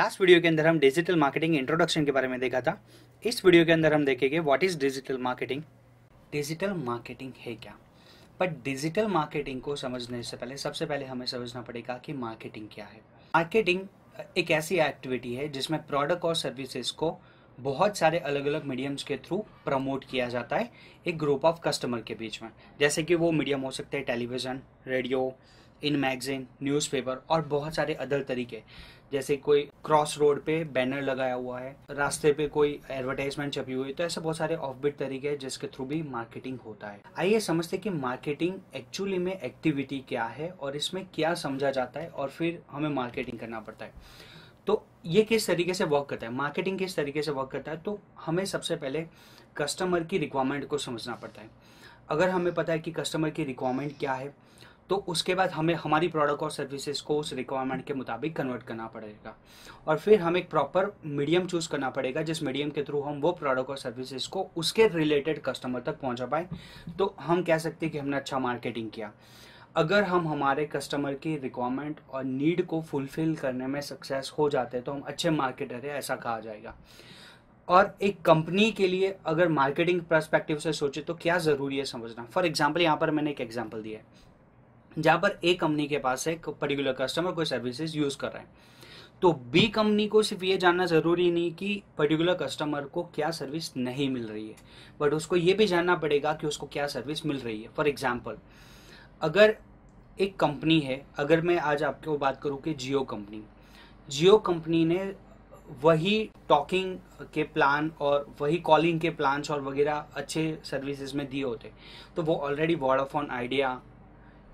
Last video के अंदर हम डिजिटल मार्केटिंग इंट्रोडक्शन के बारे में देखा था इस वीडियो के अंदर हम देखेंगे what is digital marketing digital marketing है क्या बट डिजिटल मार्केटिंग को समझने से पहले सबसे पहले हमें समझना पड़ेगा कि मार्केटिंग क्या है मार्केटिंग एक ऐसी एक्टिविटी है जिसमें प्रोडक्ट और सर्विसेज को बहुत सारे अलग अलग मीडियम्स के थ्रू प्रमोट किया जाता है एक ग्रुप ऑफ कस्टमर के बीच में जैसे कि वो मीडियम हो सकते हैं टेलीविज़न रेडियो इन मैगजीन न्यूज़पेपर और बहुत सारे अदर तरीके जैसे कोई क्रॉस रोड पे बैनर लगाया हुआ है रास्ते पे कोई एडवर्टाइजमेंट छपी हुई तो ऐसे बहुत सारे ऑफ बिट तरीके हैं जिसके थ्रू भी मार्केटिंग होता है आइए समझते कि मार्केटिंग एक्चुअली में एक्टिविटी क्या है और इसमें क्या समझा जाता है और फिर हमें मार्केटिंग करना पड़ता है तो ये किस तरीके से वर्क करता है मार्केटिंग किस तरीके से वर्क करता है तो हमें सबसे पहले कस्टमर की रिक्वायरमेंट को समझना पड़ता है अगर हमें पता है कि कस्टमर की रिक्वायरमेंट क्या है तो उसके बाद हमें हमारी प्रोडक्ट और सर्विसेज को उस रिक्वायरमेंट के मुताबिक कन्वर्ट करना पड़ेगा और फिर हमें एक प्रॉपर मीडियम चूज़ करना पड़ेगा जिस मीडियम के थ्रू हम वो प्रोडक्ट और सर्विसेज को उसके रिलेटेड कस्टमर तक पहुंचा पाए तो हम कह सकते हैं कि हमने अच्छा मार्केटिंग किया अगर हम हमारे कस्टमर की रिक्वायरमेंट और नीड को फुलफिल करने में सक्सेस हो जाते हैं तो हम अच्छे मार्केटर हैं ऐसा कहा जाएगा और एक कंपनी के लिए अगर मार्केटिंग परस्पेक्टिव से सोचे तो क्या ज़रूरी है समझना फॉर एग्जाम्पल यहाँ पर मैंने एक एग्जाम्पल दिया है जहाँ पर ए कंपनी के पास है पर्टिकुलर कस्टमर कोई सर्विसेज यूज़ कर रहा है तो बी कंपनी को सिर्फ ये जानना ज़रूरी नहीं कि पर्टिकुलर कस्टमर को क्या सर्विस नहीं मिल रही है बट उसको ये भी जानना पड़ेगा कि उसको क्या सर्विस मिल रही है फॉर एग्ज़ाम्पल अगर एक कंपनी है अगर मैं आज आपको बात करूँ कि जियो कंपनी जियो कंपनी ने वही टॉकिंग के प्लान और वही कॉलिंग के प्लान्स और वगैरह अच्छे सर्विसेज में दिए होते तो वो ऑलरेडी वोडाफोन आइडिया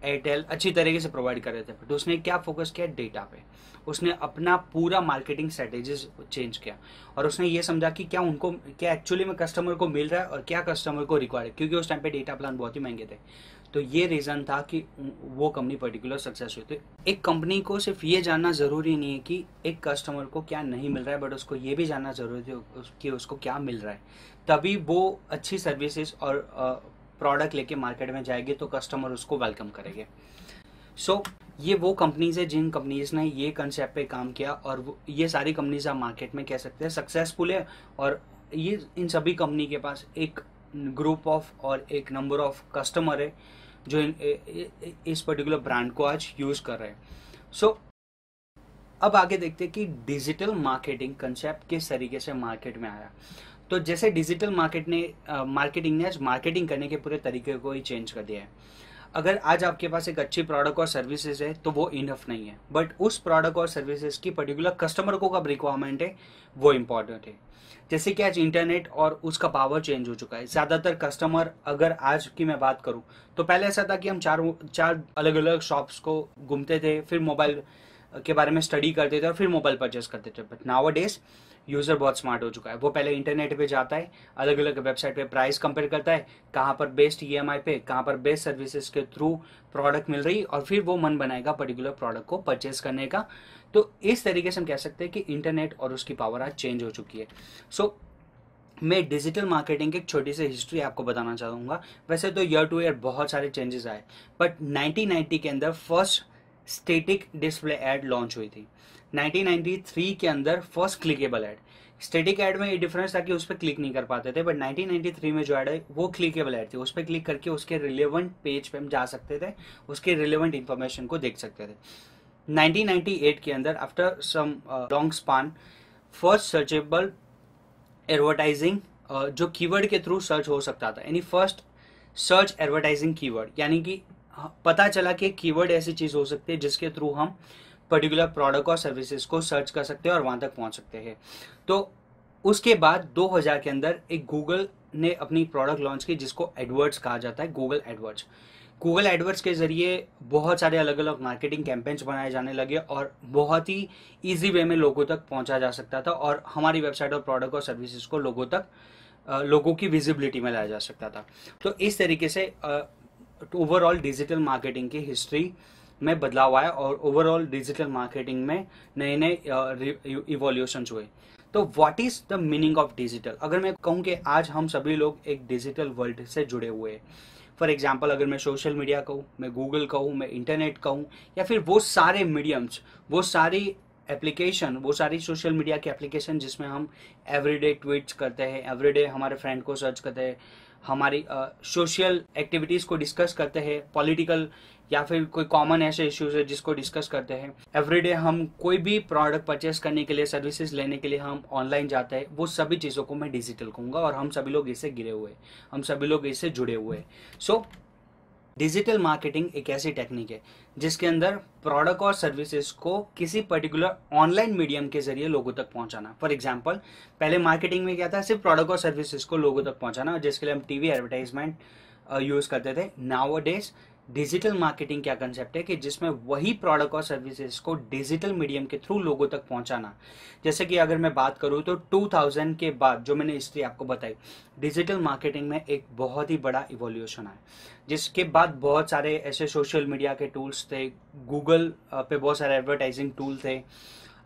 एयरटेल अच्छी तरीके से प्रोवाइड कर रहे थे बट उसने क्या फोकस किया डेटा पे उसने अपना पूरा मार्केटिंग स्ट्रेटेजी चेंज किया और उसने ये समझा कि क्या उनको क्या एक्चुअली में कस्टमर को मिल रहा है और क्या कस्टमर को रिक्वायर है क्योंकि उस टाइम पे डेटा प्लान बहुत ही महंगे थे तो ये रीज़न था कि वो कंपनी पर्टिकुलर सक्सेस हुई थी तो एक कंपनी को सिर्फ ये जानना ज़रूरी नहीं है कि एक कस्टमर को क्या नहीं मिल रहा है बट उसको ये भी जानना ज़रूरी है कि उसको क्या मिल रहा है तभी वो अच्छी सर्विसेज और प्रोडक्ट लेके मार्केट में जाएगी तो कस्टमर उसको वेलकम करेंगे सो so, ये वो कंपनीज है जिन कंपनीज ने ये कंसेप्ट पे काम किया और ये सारी कंपनीज आप मार्केट में कह सकते हैं सक्सेसफुल है और ये इन सभी कंपनी के पास एक ग्रुप ऑफ और एक नंबर ऑफ कस्टमर है जो इन इस पर्टिकुलर ब्रांड को आज यूज़ कर रहे हैं सो so, अब आगे देखते हैं कि डिजिटल मार्केटिंग कंसेप्ट किस तरीके से मार्केट में आया तो जैसे डिजिटल मार्केट ने मार्केटिंग ने आज मार्केटिंग करने के पूरे तरीके को ही चेंज कर दिया है अगर आज आपके पास एक अच्छी प्रोडक्ट और सर्विसेज है तो वो इनफ नहीं है बट उस प्रोडक्ट और सर्विसेज की पर्टिकुलर कस्टमर को कब रिक्वायरमेंट है वो इम्पॉर्टेंट है जैसे कि आज इंटरनेट और उसका पावर चेंज हो चुका है ज़्यादातर कस्टमर अगर आज की मैं बात करूँ तो पहले ऐसा था कि हम चार चार अलग अलग शॉप्स को घूमते थे फिर मोबाइल के बारे में स्टडी करते थे और फिर मोबाइल परचेस करते थे बट नावा डेज यूज़र बहुत स्मार्ट हो चुका है वो पहले इंटरनेट पे जाता है अलग अलग वेबसाइट पे प्राइस कंपेयर करता है कहाँ पर बेस्ट ईएमआई पे कहाँ पर बेस्ट सर्विसेज के थ्रू प्रोडक्ट मिल रही और फिर वो मन बनाएगा पर्टिकुलर प्रोडक्ट को परचेज करने का तो इस तरीके से हम कह सकते हैं कि इंटरनेट और उसकी पावर आज चेंज हो चुकी है सो so, मैं डिजिटल मार्केटिंग की एक छोटी सी हिस्ट्री आपको बताना चाहूँगा वैसे तो ईयर टू ईयर बहुत सारे चेंजेस आए बट 1990 के अंदर first static display ad launch हुई थी 1993 के अंदर first clickable ad static ad में ये डिफरेंस था कि उस पर क्लिक नहीं कर पाते थे बट 1993 में जो ऐड है वो क्लिकेबल ऐड थी उस पर क्लिक करके उसके रिलेवेंट पेज पे हम जा सकते थे उसके रिलेवेंट इन्फॉर्मेशन को देख सकते थे 1998 के अंदर after some long span first searchable advertising जो कीवर्ड के थ्रू सर्च हो सकता था यानी फर्स्ट सर्च एडवर्टाइजिंग कीवर्ड यानी कि हाँ, पता चला कि कीवर्ड ऐसी चीज़ हो सकती है जिसके थ्रू हम uh, पर्टिकुलर प्रोडक्ट और सर्विसेज को सर्च कर सकते हैं और वहाँ तक पहुँच सकते हैं तो उसके बाद 2000 के अंदर एक गूगल ने अपनी प्रोडक्ट लॉन्च की जिसको एडवर्ड्स कहा जाता है गूगल एडवर्ड्स गूगल एडवर्ड्स के ज़रिए बहुत सारे अलग अलग मार्केटिंग कैंपेन्स बनाए जाने लगे और बहुत ही इजी वे में लोगों तक पहुंचा जा सकता था और हमारी वेबसाइट और प्रोडक्ट और सर्विसेज को लोगों तक लोगों की विजिबिलिटी में लाया जा सकता था तो इस तरीके से ओवरऑल डिजिटल मार्केटिंग की हिस्ट्री में बदलाव आया और ओवरऑल डिजिटल मार्केटिंग में नए नए इवोल्यूशन हुए तो what is the meaning of digital अगर मैं कहूँ कि आज हम सभी लोग एक डिजिटल वर्ल्ड से जुड़े हुए हैं फॉर एग्जाम्पल अगर मैं सोशल मीडिया कहूँ मैं गूगल कहूँ मैं इंटरनेट कहूँ या फिर वो सारे मीडियम्स वो सारी एप्लीकेशन वो सारी सोशल मीडिया की एप्लीकेशन जिसमें हम एवरीडे ट्वीट्स करते हैं एवरीडे हमारे फ्रेंड को सर्च करते हैं हमारी सोशल uh, एक्टिविटीज़ को डिस्कस करते हैं पॉलिटिकल या फिर कोई कॉमन ऐसे इश्यूज है जिसको डिस्कस करते हैं एवरीडे हम कोई भी प्रोडक्ट परचेस करने के लिए सर्विसेज लेने के लिए हम ऑनलाइन जाते हैं वो सभी चीज़ों को मैं डिजिटल कहूँगा और हम सभी लोग इससे गिरे हुए हम सभी लोग इससे जुड़े हुए सो डिजिटल मार्केटिंग एक ऐसी टेक्निक है जिसके अंदर प्रोडक्ट और सर्विसेज को किसी पर्टिकुलर ऑनलाइन मीडियम के जरिए लोगों तक पहुंचाना फॉर एग्जाम्पल पहले मार्केटिंग में क्या था सिर्फ प्रोडक्ट और सर्विसेज को लोगों तक पहुंचाना जिसके लिए हम टीवी एडवर्टाइजमेंट यूज़ करते थे नाव डेज डिजिटल मार्केटिंग क्या कंसेप्ट है कि जिसमें वही प्रोडक्ट और सर्विसेज को डिजिटल मीडियम के थ्रू लोगों तक पहुंचाना जैसे कि अगर मैं बात करूं तो 2000 के बाद जो मैंने हिस्ट्री आपको बताई डिजिटल मार्केटिंग में एक बहुत ही बड़ा इवोल्यूशन आया जिसके बाद बहुत सारे ऐसे सोशल मीडिया के टूल्स थे गूगल पे बहुत सारे एडवर्टाइजिंग टूल थे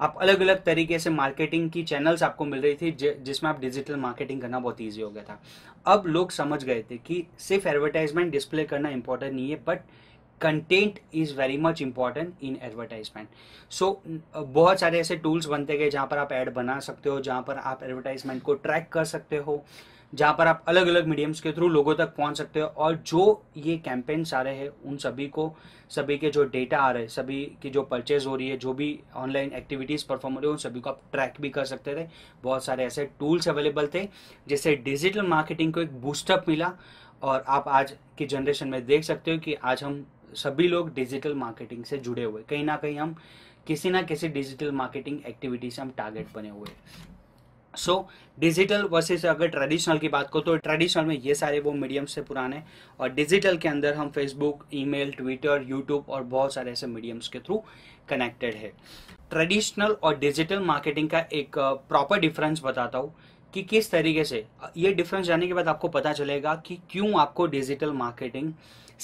आप अलग अलग तरीके से मार्केटिंग की चैनल्स आपको मिल रही थी जिसमें आप डिजिटल मार्केटिंग करना बहुत ईजी हो गया था अब लोग समझ गए थे कि सिर्फ एडवर्टाइजमेंट डिस्प्ले करना इंपॉर्टेंट नहीं है but content is very much important in advertisement so बहुत सारे ऐसे टूल्स बनते गए जहाँ पर आप एड बना सकते हो जहाँ पर आप एडवर्टाइजमेंट को ट्रैक कर सकते हो जहाँ पर आप अलग अलग मीडियम्स के थ्रू लोगों तक पहुँच सकते हो और जो ये कैंपेन्स आ रहे हैं उन सभी को सभी के जो डेटा आ रहे हैं सभी की जो परचेज हो रही है जो भी ऑनलाइन एक्टिविटीज़ परफॉर्म हो रही है उन सभी को आप ट्रैक भी कर सकते थे बहुत सारे ऐसे टूल्स अवेलेबल थे जिससे डिजिटल मार्केटिंग को एक बूस्टअप मिला और आप आज की जनरेशन में देख सकते हो कि आज हम सभी लोग डिजिटल मार्केटिंग से जुड़े हुए कहीं ना कहीं हम किसी ना किसी डिजिटल मार्केटिंग एक्टिविटी से हम टारगेट बने हुए सो डिजिटल वर्सेस अगर ट्रेडिशनल की बात करो तो ट्रेडिशनल में ये सारे वो मीडियम से पुराने और डिजिटल के अंदर हम फेसबुक ईमेल ट्विटर यूट्यूब और बहुत सारे ऐसे मीडियम्स के थ्रू कनेक्टेड है ट्रेडिशनल और डिजिटल मार्केटिंग का एक प्रॉपर डिफरेंस बताता हूँ कि किस तरीके से ये डिफरेंस जाने के बाद आपको पता चलेगा कि क्यों आपको डिजिटल मार्केटिंग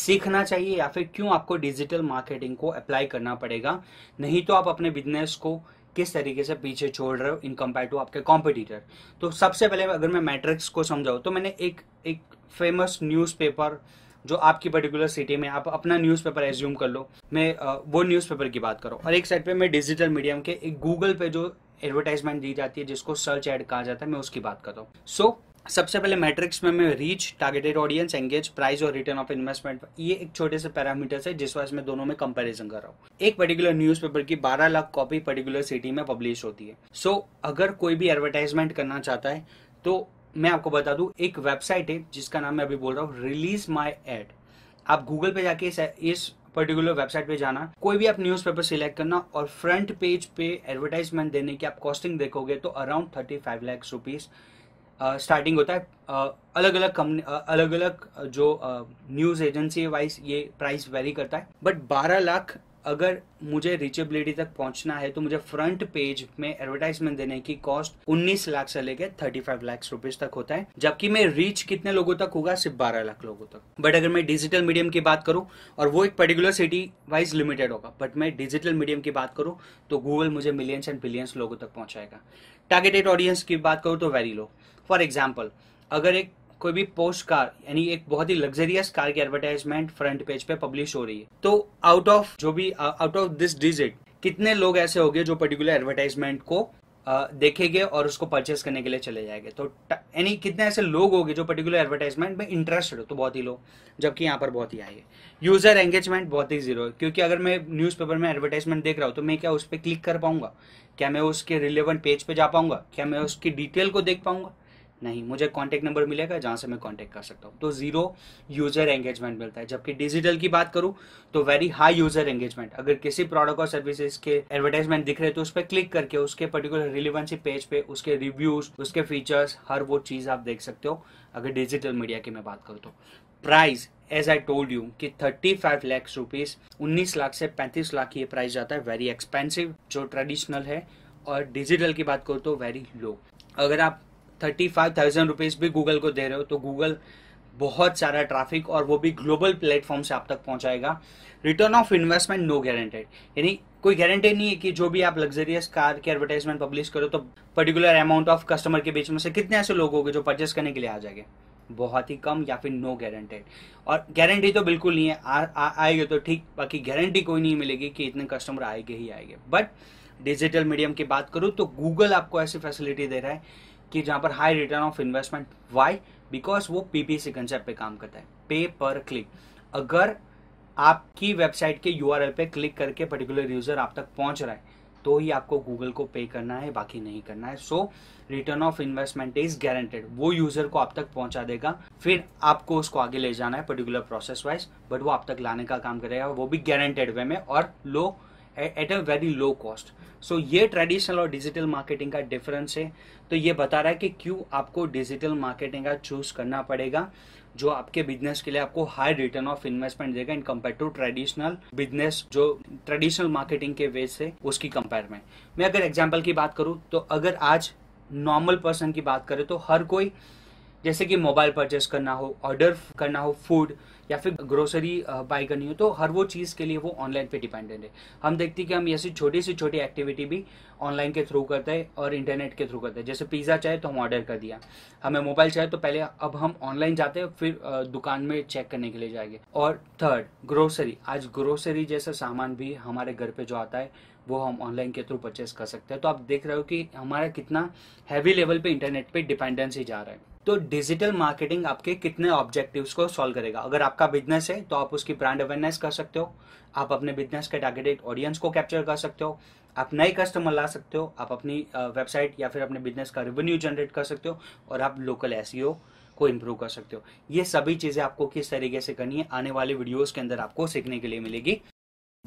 सीखना चाहिए या फिर क्यों आपको डिजिटल मार्केटिंग को अप्लाई करना पड़ेगा नहीं तो आप अपने बिजनेस को किस तरीके से पीछे छोड़ रहे हो इन कम्पेयर टू आपके कॉम्पिटिटर तो सबसे पहले अगर मैं मैट्रिक्स को समझाऊँ तो मैंने एक एक फेमस न्यूज़पेपर जो आपकी पर्टिकुलर सिटी में आप अपना न्यूज़पेपर एज्यूम कर लो मैं वो न्यूज़पेपर की बात करूँ और एक साइड पे मैं डिजिटल मीडियम के एक गूगल पे जो एडवर्टाइजमेंट दी जाती है जिसको सर्च ऐड कहा जाता है मैं उसकी बात करता हूँ सो so, सबसे पहले मैट्रिक्स में मैं reach targeted audience engage price और रिटर्न ऑफ इन्वेस्टमेंट ये एक छोटे से पैरामीटर है जिस वजह से मैं दोनों में कंपैरिजन कर रहा हूँ एक पर्टिकुलर न्यूज़पेपर की 12 लाख कॉपी पर्टिकुलर सिटी में पब्लिश होती है सो so, अगर कोई भी एडवर्टाइजमेंट करना चाहता है तो मैं आपको बता दू एक वेबसाइट है जिसका नाम मैं अभी बोल रहा हूँ रिलीज माई एड आप गूगल पे जाके इस, इस पर्टिकुलर वेबसाइट पे जाना कोई भी आप न्यूज़पेपर सिलेक्ट करना और फ्रंट पेज पे एडवर्टाइजमेंट देने की आप कॉस्टिंग देखोगे तो around thirty five lakhs rupees starting होता है अलग अलग कंपनी अलग अलग जो न्यूज़ एजेंसी वाइज ये प्राइस वेरी करता है बट 12 लाख अगर मुझे रीचेबिलिटी तक पहुंचना है तो मुझे फ्रंट पेज में एडवर्टाइजमेंट देने की कॉस्ट 19 लाख से लेकर 35 लाख रुपीज तक होता है जबकि मैं रीच कितने लोगों तक होगा सिर्फ 12 लाख लोगों तक बट अगर मैं डिजिटल मीडियम की बात करूं और वो एक पर्टिकुलर सिटी वाइज लिमिटेड होगा बट मैं डिजिटल मीडियम की बात करूं तो गूगल मुझे मिलियंस एंड बिलियंस लोगों तक पहुंचाएगा टारगेटेड ऑडियंस की बात करूं तो वेरी लो फॉर एग्जाम्पल अगर एक कोई भी पोस्ट कार यानी एक बहुत ही लग्जरियस कार की एडवर्टाइजमेंट फ्रंट पेज पे पब्लिश हो रही है तो आउट ऑफ जो भी आउट ऑफ दिस डिजिट कितने लोग ऐसे हो जो पर्टिकुलर एडवर्टाइजमेंट को uh, देखेंगे और उसको परचेस करने के लिए चले जाएंगे तो यानी कितने ऐसे लोग होंगे जो पर्टिकुलर एडवर्टाइजमेंट में इंटरेस्टेड हो तो बहुत ही लोग जबकि यहाँ पर बहुत ही हाई है यूज़र एंगेजमेंट बहुत ही जीरो है क्योंकि अगर मैं न्यूज़पेपर में एडवर्टाइजमेंट देख रहा हूँ तो मैं क्या उस पर क्लिक कर पाऊंगा क्या मैं उसके रिलेवेंट पेज पे जा पाऊंगा क्या मैं उसकी डिटेल को देख पाऊंगा नहीं मुझे कॉन्टैक्ट नंबर मिलेगा जहां से मैं कॉन्टैक्ट कर सकता हूँ तो ज़ीरो यूज़र एंगेजमेंट मिलता है जबकि डिजिटल की बात करूँ तो वेरी हाई यूज़र एंगेजमेंट अगर किसी प्रोडक्ट और सर्विसेज के एडवर्टाइजमेंट दिख रहे तो उस पर क्लिक करके उसके पर्टिकुलर रिलीवेंसी पेज पे उसके रिव्यूज़ उसके फीचर्स हर वो चीज़ आप देख सकते हो अगर डिजिटल मीडिया की मैं बात करूँ तो price as I told you कि 35 फाइव लैक्स रुपीज़ उन्नीस लाख से पैंतीस लाख ये प्राइस जाता है वेरी एक्सपेंसिव जो ट्रेडिशनल है और डिजिटल की बात करो तो वेरी लो अगर आप थर्टी फाइव थाउजेंड रुपीज़ भी गूगल को दे रहे हो तो गूगल बहुत सारा ट्रैफिक और वो भी ग्लोबल प्लेटफॉर्म से आप तक पहुंचाएगा return of investment no guaranteed यानी कोई गारंटी नहीं है कि जो भी आप लग्जरियस कार की एडवर्टाइजमेंट पब्लिश करो तो पर्टिकुलर अमाउंट ऑफ कस्टमर के बीच में से कितने ऐसे लोग होंगे जो परचेस करने के लिए आ जाएंगे बहुत ही कम या फिर नो गारंटेड और गारंटी तो बिल्कुल नहीं है आएगी तो ठीक बाकी गारंटी कोई नहीं मिलेगी कि इतने कस्टमर आएंगे ही आएंगे बट डिजिटल मीडियम की बात करूँ तो गूगल आपको ऐसी फैसिलिटी दे रहा है कि जहाँ पर high return of investment why because वो पीपीसी कंसेप्ट पे काम करता है पे पर क्लिक अगर आपकी वेबसाइट के यू पे क्लिक करके पर्टिकुलर यूज़र आप तक पहुँच रहा है तो ही आपको गूगल को पे करना है बाकी नहीं करना है so return of investment is guaranteed वो यूजर को आप तक पहुंचा देगा फिर आपको उसको आगे ले जाना है पर्टिकुलर प्रोसेस वाइज बट वो आप तक लाने का काम करेगा वो भी गारंटेड वे में और low at a very low cost so ये ट्रेडिशनल और डिजिटल मार्केटिंग का डिफरेंस है तो ये बता रहा है कि क्यों आपको डिजिटल मार्केटिंग का चूज करना पड़ेगा जो आपके बिजनेस के लिए आपको हाई रिटर्न ऑफ इन्वेस्टमेंट देगा in compare to traditional business जो ट्रेडिशनल मार्केटिंग के वे से उसकी कंपेयर में मैं अगर एग्जाम्पल की बात करूँ तो अगर आज नॉर्मल पर्सन की बात करें तो हर कोई जैसे कि मोबाइल परचेस करना हो ऑर्डर करना हो फूड या फिर ग्रोसरी बाई करनी हो तो हर वो चीज़ के लिए वो ऑनलाइन पे डिपेंडेंट है हम देखते हैं कि हम ऐसी छोटी से छोटी एक्टिविटी भी ऑनलाइन के थ्रू करते हैं और इंटरनेट के थ्रू करते हैं जैसे पिज़्ज़ा चाहे तो हम ऑर्डर कर दिया हमें मोबाइल चाहे तो पहले अब हम ऑनलाइन जाते हैं फिर दुकान में चेक करने के लिए जाएंगे और थर्ड ग्रोसरी आज ग्रोसरी जैसा सामान भी हमारे घर पर जो आता है वो हम ऑनलाइन के थ्रू परचेस कर सकते हैं तो आप देख रहे हो कि हमारा कितना हैवी लेवल पे इंटरनेट पे डिपेंडेंसी जा रहा है तो डिजिटल मार्केटिंग आपके कितने ऑब्जेक्टिव्स को सॉल्व करेगा अगर आपका बिजनेस है तो आप उसकी ब्रांड अवेयरनेस कर सकते हो आप अपने बिजनेस के टारगेटेड ऑडियंस को कैप्चर कर सकते हो आप नए कस्टमर ला सकते हो आप अपनी वेबसाइट या फिर अपने बिजनेस का रेवेन्यू जनरेट कर सकते हो और आप लोकल एस e को इम्प्रूव कर सकते हो ये सभी चीज़ें आपको किस तरीके से करनी है आने वाले वीडियोज़ के अंदर आपको सीखने के लिए मिलेगी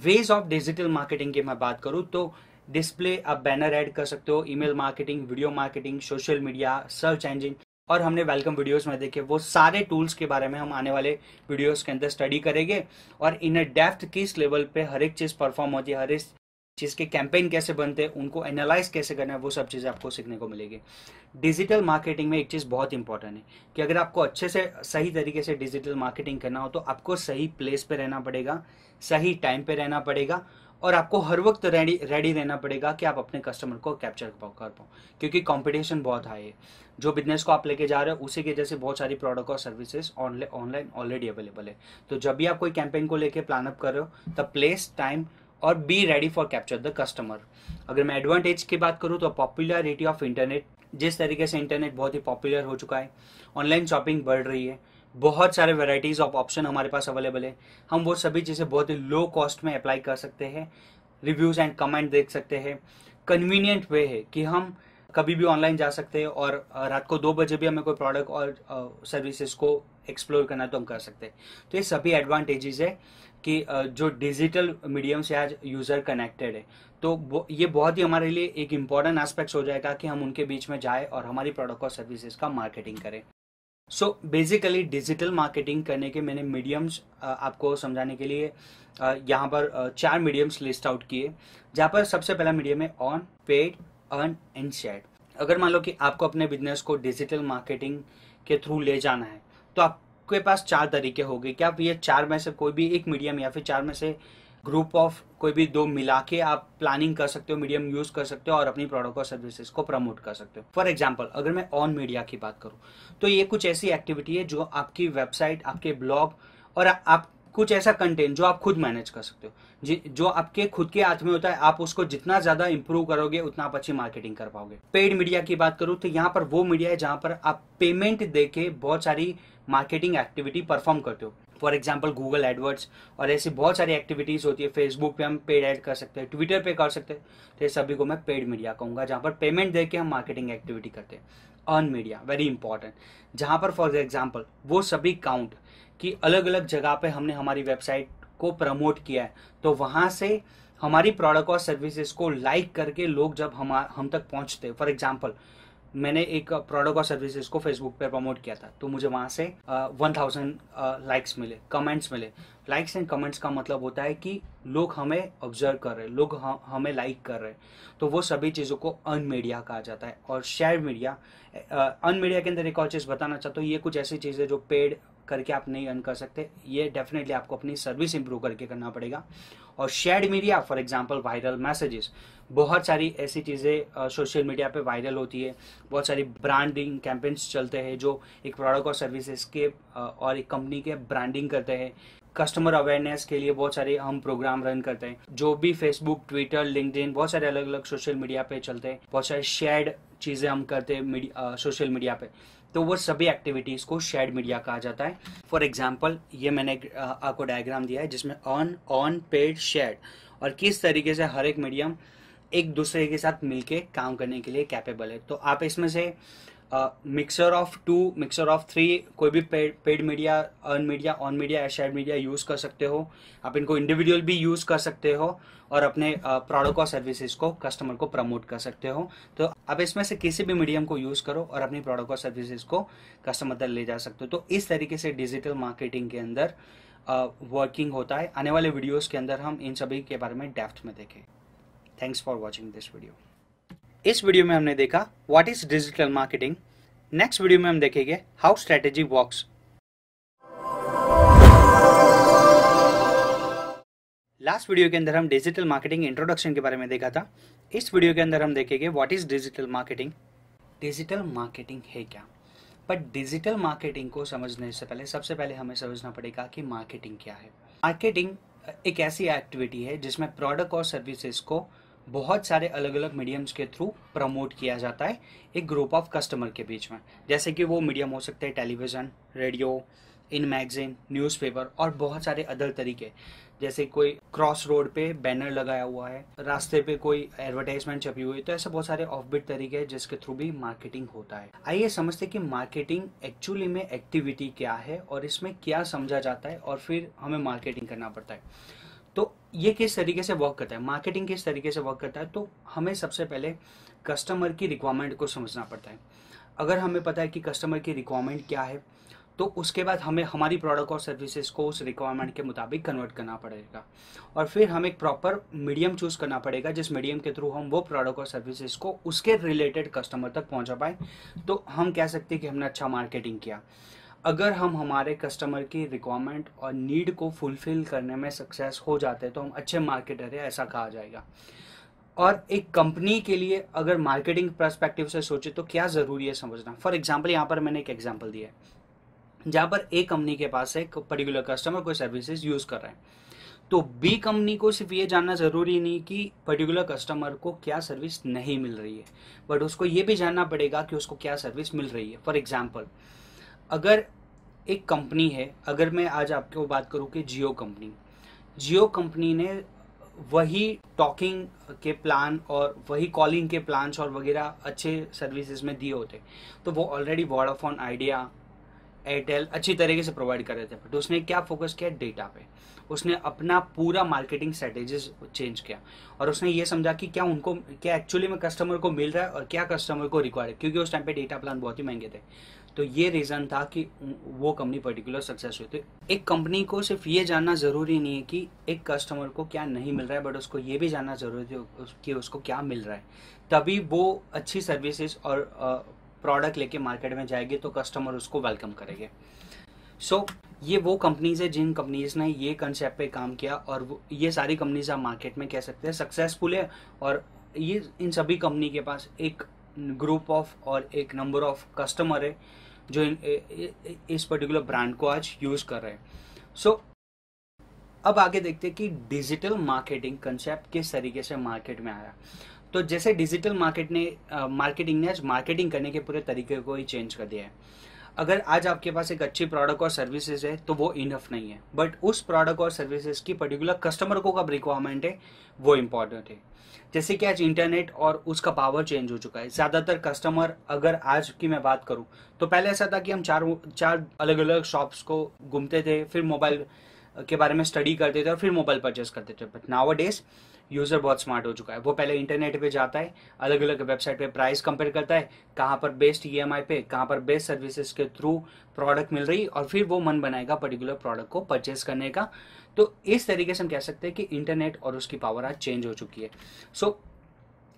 वेज ऑफ डिजिटल मार्केटिंग की मैं बात करूँ तो डिस्प्ले आप बैनर ऐड कर सकते हो email marketing video marketing social media search engine और हमने वेलकम वीडियोस में देखे वो सारे टूल्स के बारे में हम आने वाले वीडियोस के अंदर स्टडी करेंगे और इन डेप्थ किस लेवल पे हर एक चीज़ परफॉर्म होती है हर एक चीज़ के कैंपेन कैसे बनते हैं उनको एनालाइज कैसे करना है वो सब चीज़ें आपको सीखने को मिलेगी डिजिटल मार्केटिंग में एक चीज़ बहुत इंपॉर्टेंट है कि अगर आपको अच्छे से सही तरीके से डिजिटल मार्केटिंग करना हो तो आपको सही प्लेस पर रहना पड़ेगा सही टाइम पर रहना पड़ेगा और आपको हर वक्त रेडी रेडी रहना पड़ेगा कि आप अपने कस्टमर को कैप्चर कर पाओ क्योंकि कॉम्पिटिशन बहुत हाई है जो बिजनेस को आप लेके जा रहे हो उसी के जैसे बहुत सारी प्रोडक्ट और सर्विसेज ऑनलाइन ऑलरेडी अवेलेबल है तो जब भी आप कोई कैंपेन को लेके प्लान अप कर रहे हो द प्लेस टाइम और be ready for capture the customer अगर मैं एडवांटेज की बात करूँ तो पॉपुलरिटी ऑफ इंटरनेट जिस तरीके से इंटरनेट बहुत ही पॉपुलर हो चुका है ऑनलाइन शॉपिंग बढ़ रही है बहुत सारे वेराइटीज़ ऑफ ऑप्शन हमारे पास अवेलेबल है हम वो सभी चीज़ें बहुत ही लो कॉस्ट में अप्लाई कर सकते हैं रिव्यूज़ एंड कमेंट देख सकते हैं कन्वीनियंट वे है कि हम कभी भी ऑनलाइन जा सकते हैं और रात को दो बजे भी हमें कोई प्रोडक्ट और सर्विसेज को एक्सप्लोर करना तो हम कर सकते हैं तो ये सभी एडवांटेजेस है कि जो डिजिटल मीडियम से आज यूज़र कनेक्टेड है तो ये बहुत ही हमारे लिए एक इम्पॉर्टेंट एस्पेक्ट हो जाएगा कि हम उनके बीच में जाए और हमारी प्रोडक्ट और सर्विसेज का मार्केटिंग करें सो बेसिकली डिजिटल मार्केटिंग करने के मैंने मीडियम्स आपको समझाने के लिए यहाँ पर चार मीडियम्स लिस्ट आउट किए जहाँ पर सबसे पहला मीडियम है on paid earn and share अगर मान लो कि आपको अपने बिजनेस को डिजिटल मार्केटिंग के थ्रू ले जाना है तो आपके पास चार तरीके हो गए कि आप ये चार में से कोई भी एक मीडियम या फिर चार में से ग्रुप ऑफ कोई भी दो मिला के आप प्लानिंग कर सकते हो मीडियम यूज कर सकते हो और अपनी प्रोडक्ट और सर्विसेज को प्रमोट कर सकते हो फॉर एग्जाम्पल अगर मैं ऑन मीडिया की बात करूँ तो ये कुछ ऐसी एक्टिविटी है जो आपकी वेबसाइट आपके ब्लॉग और आप कुछ ऐसा कंटेंट जो आप खुद मैनेज कर सकते हो जो आपके खुद के हाथ में होता है आप उसको जितना ज्यादा इंप्रूव करोगे उतना आप अच्छी मार्केटिंग कर पाओगे पेड मीडिया की बात करूं तो यहाँ पर वो मीडिया है जहां पर आप पेमेंट दे के बहुत सारी मार्केटिंग एक्टिविटी परफॉर्म करते हो फॉर एग्जाम्पल गूगल एडवर्ड्स और ऐसी बहुत सारी एक्टिविटीज़ होती है फेसबुक पे हम पेड ऐड कर सकते हैं ट्विटर पे कर सकते हैं तो ये सभी को मैं पेड मीडिया कहूंगा जहां पर पेमेंट दे के हम मार्केटिंग एक्टिविटी करते हैं अर्न मीडिया वेरी इंपॉर्टेंट जहाँ पर फॉर एग्जाम्पल वो सभी काउंट कि अलग अलग जगह पे हमने हमारी वेबसाइट को प्रमोट किया है तो वहाँ से हमारी प्रोडक्ट और सर्विसेज को लाइक करके लोग जब हम हम तक पहुंचते हैं फॉर एग्जाम्पल मैंने एक प्रोडक्ट और सर्विसेज को फेसबुक पर प्रमोट किया था तो मुझे वहाँ से वन थाउजेंड लाइक्स मिले कमेंट्स मिले लाइक्स एंड कमेंट्स का मतलब होता है कि लोग हमें ऑब्जर्व कर रहे हैं लोग हमें लाइक कर रहे हैं तो वो सभी चीज़ों को अन मीडिया कहा जाता है और शेयर मीडिया अन मीडिया के अंदर एक और चीज़ बताना चाहता हूँ ये कुछ ऐसी चीज़ें जो पेड करके आप नहीं अर्न कर सकते ये डेफिनेटली आपको अपनी सर्विस इंप्रूव करके करना पड़ेगा और share media for example viral messages बहुत सारी ऐसी चीज़ें सोशल मीडिया पे वायरल होती है बहुत सारी ब्रांडिंग कैंपेन्स चलते हैं जो एक प्रोडक्ट और सर्विसेज के और एक कंपनी के ब्रांडिंग करते हैं कस्टमर अवेयरनेस के लिए बहुत सारे हम प्रोग्राम रन करते हैं जो भी फेसबुक ट्विटर लिंकड बहुत सारे अलग अलग सोशल मीडिया पे चलते हैं बहुत सारे शेयर्ड चीज़ें हम करते हैं सोशल मीडिया पे तो वो सभी एक्टिविटीज़ को शेयर्ड मीडिया कहा जाता है फॉर एग्जाम्पल ये मैंने आपको डायग्राम दिया है जिसमें ऑन ऑन पेड शेयर और किस तरीके से हर एक मीडियम एक दूसरे के साथ मिलके काम करने के लिए कैपेबल है तो आप इसमें से mixer of two mixer of three कोई भी paid paid media earn media on media shared media use कर सकते हो आप इनको इंडिविजुअल भी यूज़ कर सकते हो और अपने प्रोडक्ट और सर्विसेज को कस्टमर को प्रमोट कर सकते हो तो आप इसमें से किसी भी मीडियम को यूज़ करो और अपनी प्रोडक्ट और सर्विसेज को कस्टमर तक ले जा सकते हो तो इस तरीके से डिजिटल मार्केटिंग के अंदर वर्किंग होता है आने वाले वीडियोज़ के अंदर हम इन सभी के बारे में डेप्थ में देखें thanks for watching this video इस वीडियो में हमने देखा what is digital marketing next video में हम देखेंगे how strategy works last video के अंदर हम डिजिटल मार्केटिंग इंट्रोडक्शन के बारे में देखा था इस वीडियो के अंदर हम देखेंगे what is digital marketing digital marketing है क्या बट डिजिटल मार्केटिंग को समझने से पहले सबसे पहले हमें समझना पड़ेगा कि मार्केटिंग क्या है मार्केटिंग एक ऐसी एक्टिविटी है जिसमें प्रोडक्ट और सर्विसेज को बहुत सारे अलग अलग मीडियम्स के थ्रू प्रमोट किया जाता है एक ग्रुप ऑफ कस्टमर के बीच में जैसे कि वो मीडियम हो सकते हैं टेलीविज़न रेडियो इन मैगजीन न्यूज़पेपर और बहुत सारे अदर तरीके जैसे कोई क्रॉस रोड पे बैनर लगाया हुआ है रास्ते पे कोई एडवर्टाइजमेंट छपी हुई है तो ऐसे बहुत सारे ऑफ बिट तरीके हैं जिसके थ्रू भी मार्केटिंग होता है आइए समझते कि मार्केटिंग एक्चुअली में एक्टिविटी क्या है और इसमें क्या समझा जाता है और फिर हमें मार्केटिंग करना पड़ता है तो ये किस तरीके से वर्क करता है मार्केटिंग किस तरीके से वर्क करता है तो हमें सबसे पहले कस्टमर की रिक्वायरमेंट को समझना पड़ता है अगर हमें पता है कि कस्टमर की रिक्वायरमेंट क्या है तो उसके बाद हमें हमारी प्रोडक्ट और सर्विसेज को उस रिक्वायरमेंट के मुताबिक कन्वर्ट करना पड़ेगा और फिर हमें एक प्रॉपर मीडियम चूज़ करना पड़ेगा जिस मीडियम के थ्रू हम वो प्रोडक्ट और सर्विसेज को उसके रिलेटेड कस्टमर तक पहुंचा पाए तो हम कह सकते हैं कि हमने अच्छा मार्केटिंग किया अगर हम हमारे कस्टमर की रिक्वायरमेंट और नीड को फुलफिल करने में सक्सेस हो जाते हैं तो हम अच्छे मार्केटर हैं ऐसा कहा जाएगा और एक कंपनी के लिए अगर मार्केटिंग परस्पेक्टिव से सोचे तो क्या ज़रूरी है समझना फॉर एग्जाम्पल यहाँ पर मैंने एक एग्जाम्पल दिया है जहाँ पर ए कंपनी के पास एक पर्टिकुलर कस्टमर कोई सर्विसेज यूज़ कर रहे हैं तो बी कंपनी को सिर्फ ये जानना ज़रूरी नहीं कि पर्टिकुलर कस्टमर को क्या सर्विस नहीं मिल रही है बट उसको ये भी जानना पड़ेगा कि उसको क्या सर्विस मिल रही है फॉर एग्जाम्पल अगर एक कंपनी है अगर मैं आज आपको बात करूँ कि जियो कंपनी जियो कंपनी ने वही टॉकिंग के प्लान और वही कॉलिंग के प्लान्स और वगैरह अच्छे सर्विसेज में दिए होते तो वो ऑलरेडी वोडाफोन आइडिया एयरटेल अच्छी तरीके से प्रोवाइड कर रहे थे बट उसने क्या फोकस किया डेटा पे उसने अपना पूरा मार्केटिंग स्ट्रेटेजी चेंज किया और उसने ये समझा कि क्या उनको क्या एक्चुअली में कस्टमर को मिल रहा है और क्या कस्टमर को रिक्वायर है क्योंकि उस टाइम पे डेटा प्लान बहुत ही महंगे थे तो ये रीज़न था कि वो कंपनी पर्टिकुलर सक्सेस हुई थी तो एक कंपनी को सिर्फ ये जानना ज़रूरी नहीं है कि एक कस्टमर को क्या नहीं मिल रहा है बट उसको ये भी जानना ज़रूरी है कि उसको क्या मिल रहा है तभी वो अच्छी सर्विसेज और प्रोडक्ट लेके मार्केट में जाएगी तो कस्टमर उसको वेलकम करेंगे सो so, ये वो कंपनीज है जिन कंपनीज ने ये कंसेप्ट पे काम किया और ये सारी कंपनीज आप मार्केट में कह सकते हैं सक्सेसफुल है और ये इन सभी कंपनी के पास एक ग्रुप ऑफ और एक नंबर ऑफ कस्टमर है जो इन इस पर्टिकुलर ब्रांड को आज यूज़ कर रहे हैं सो so, अब आगे देखते हैं कि डिजिटल मार्केटिंग कंसेप्ट किस तरीके से मार्केट में आया तो जैसे डिजिटल मार्केट ने मार्केटिंग ने आज मार्केटिंग करने के पूरे तरीके को ही चेंज कर दिया है अगर आज आपके पास एक अच्छी प्रोडक्ट और सर्विसेज है तो वो इनफ नहीं है बट उस प्रोडक्ट और सर्विसेज की पर्टिकुलर कस्टमर को कब रिक्वायरमेंट है वो इम्पॉर्टेंट है जैसे कि आज इंटरनेट और उसका पावर चेंज हो चुका है ज़्यादातर कस्टमर अगर आज की मैं बात करूँ तो पहले ऐसा था कि हम चार चार अलग अलग शॉप्स को घूमते थे फिर मोबाइल के बारे में स्टडी करते थे और फिर मोबाइल परचेस करते थे बट नाव डेज़ यूज़र बहुत स्मार्ट हो चुका है वो पहले इंटरनेट पे जाता है अलग अलग वेबसाइट पे प्राइस कंपेयर करता है कहाँ पर बेस्ट ई पे कहाँ पर बेस्ट सर्विसेज के थ्रू प्रोडक्ट मिल रही और फिर वो मन बनाएगा पर्टिकुलर प्रोडक्ट को परचेज करने का तो इस तरीके से हम कह सकते हैं कि इंटरनेट और उसकी पावर आज चेंज हो चुकी है सो so,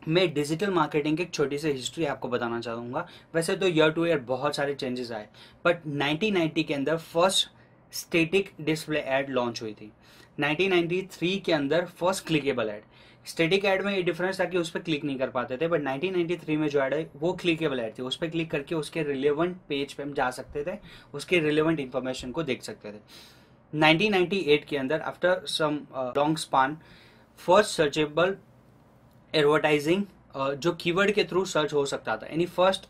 मैं डिजिटल मार्केटिंग की एक छोटी सी हिस्ट्री आपको बताना चाहूँगा वैसे तो ईयर टू ईयर बहुत सारे चेंजेस आए बट 1990 के अंदर first static display ad launch हुई थी 1993 के अंदर first clickable ad static ad में ये डिफरेंस था कि उस पर क्लिक नहीं कर पाते थे बट 1993 में जो ऐड है वो क्लिकेबल ऐड थी उस पर क्लिक करके उसके रिलेवेंट पेज पे हम जा सकते थे उसके रिलेवेंट इन्फॉर्मेशन को देख सकते थे 1998 के अंदर after some long span first searchable advertising जो कीवर्ड के थ्रू सर्च हो सकता था यानी फर्स्ट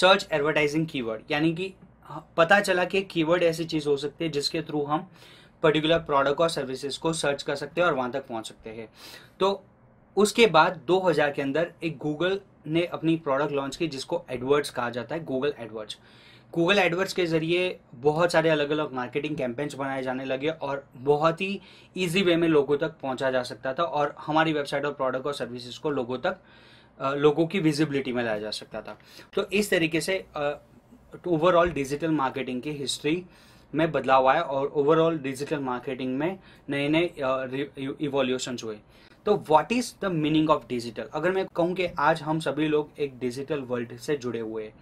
सर्च एडवर्टाइजिंग कीवर्ड यानी कि हाँ, पता चला कि कीवर्ड ऐसी चीज़ हो सकती है जिसके थ्रू हम uh, पर्टिकुलर प्रोडक्ट और सर्विसेज को सर्च कर सकते हैं और वहाँ तक पहुँच सकते हैं तो उसके बाद 2000 के अंदर एक गूगल ने अपनी प्रोडक्ट लॉन्च की जिसको एडवर्ड्स कहा जाता है गूगल एडवर्ड्स गूगल एडवर्ड्स के ज़रिए बहुत सारे अलग अलग मार्केटिंग कैंपेन्स बनाए जाने लगे और बहुत ही इजी वे में लोगों तक पहुंचा जा सकता था और हमारी वेबसाइट और प्रोडक्ट और सर्विसेज को लोगों तक लोगों की विजिबिलिटी में लाया जा सकता था तो इस तरीके से ओवरऑल डिजिटल मार्केटिंग की हिस्ट्री में बदलाव आया और ओवरऑल डिजिटल मार्केटिंग में नए नए इवोल्यूशन हुए तो what is the meaning of digital अगर मैं कहूँ कि आज हम सभी लोग एक डिजिटल वर्ल्ड से जुड़े हुए हैं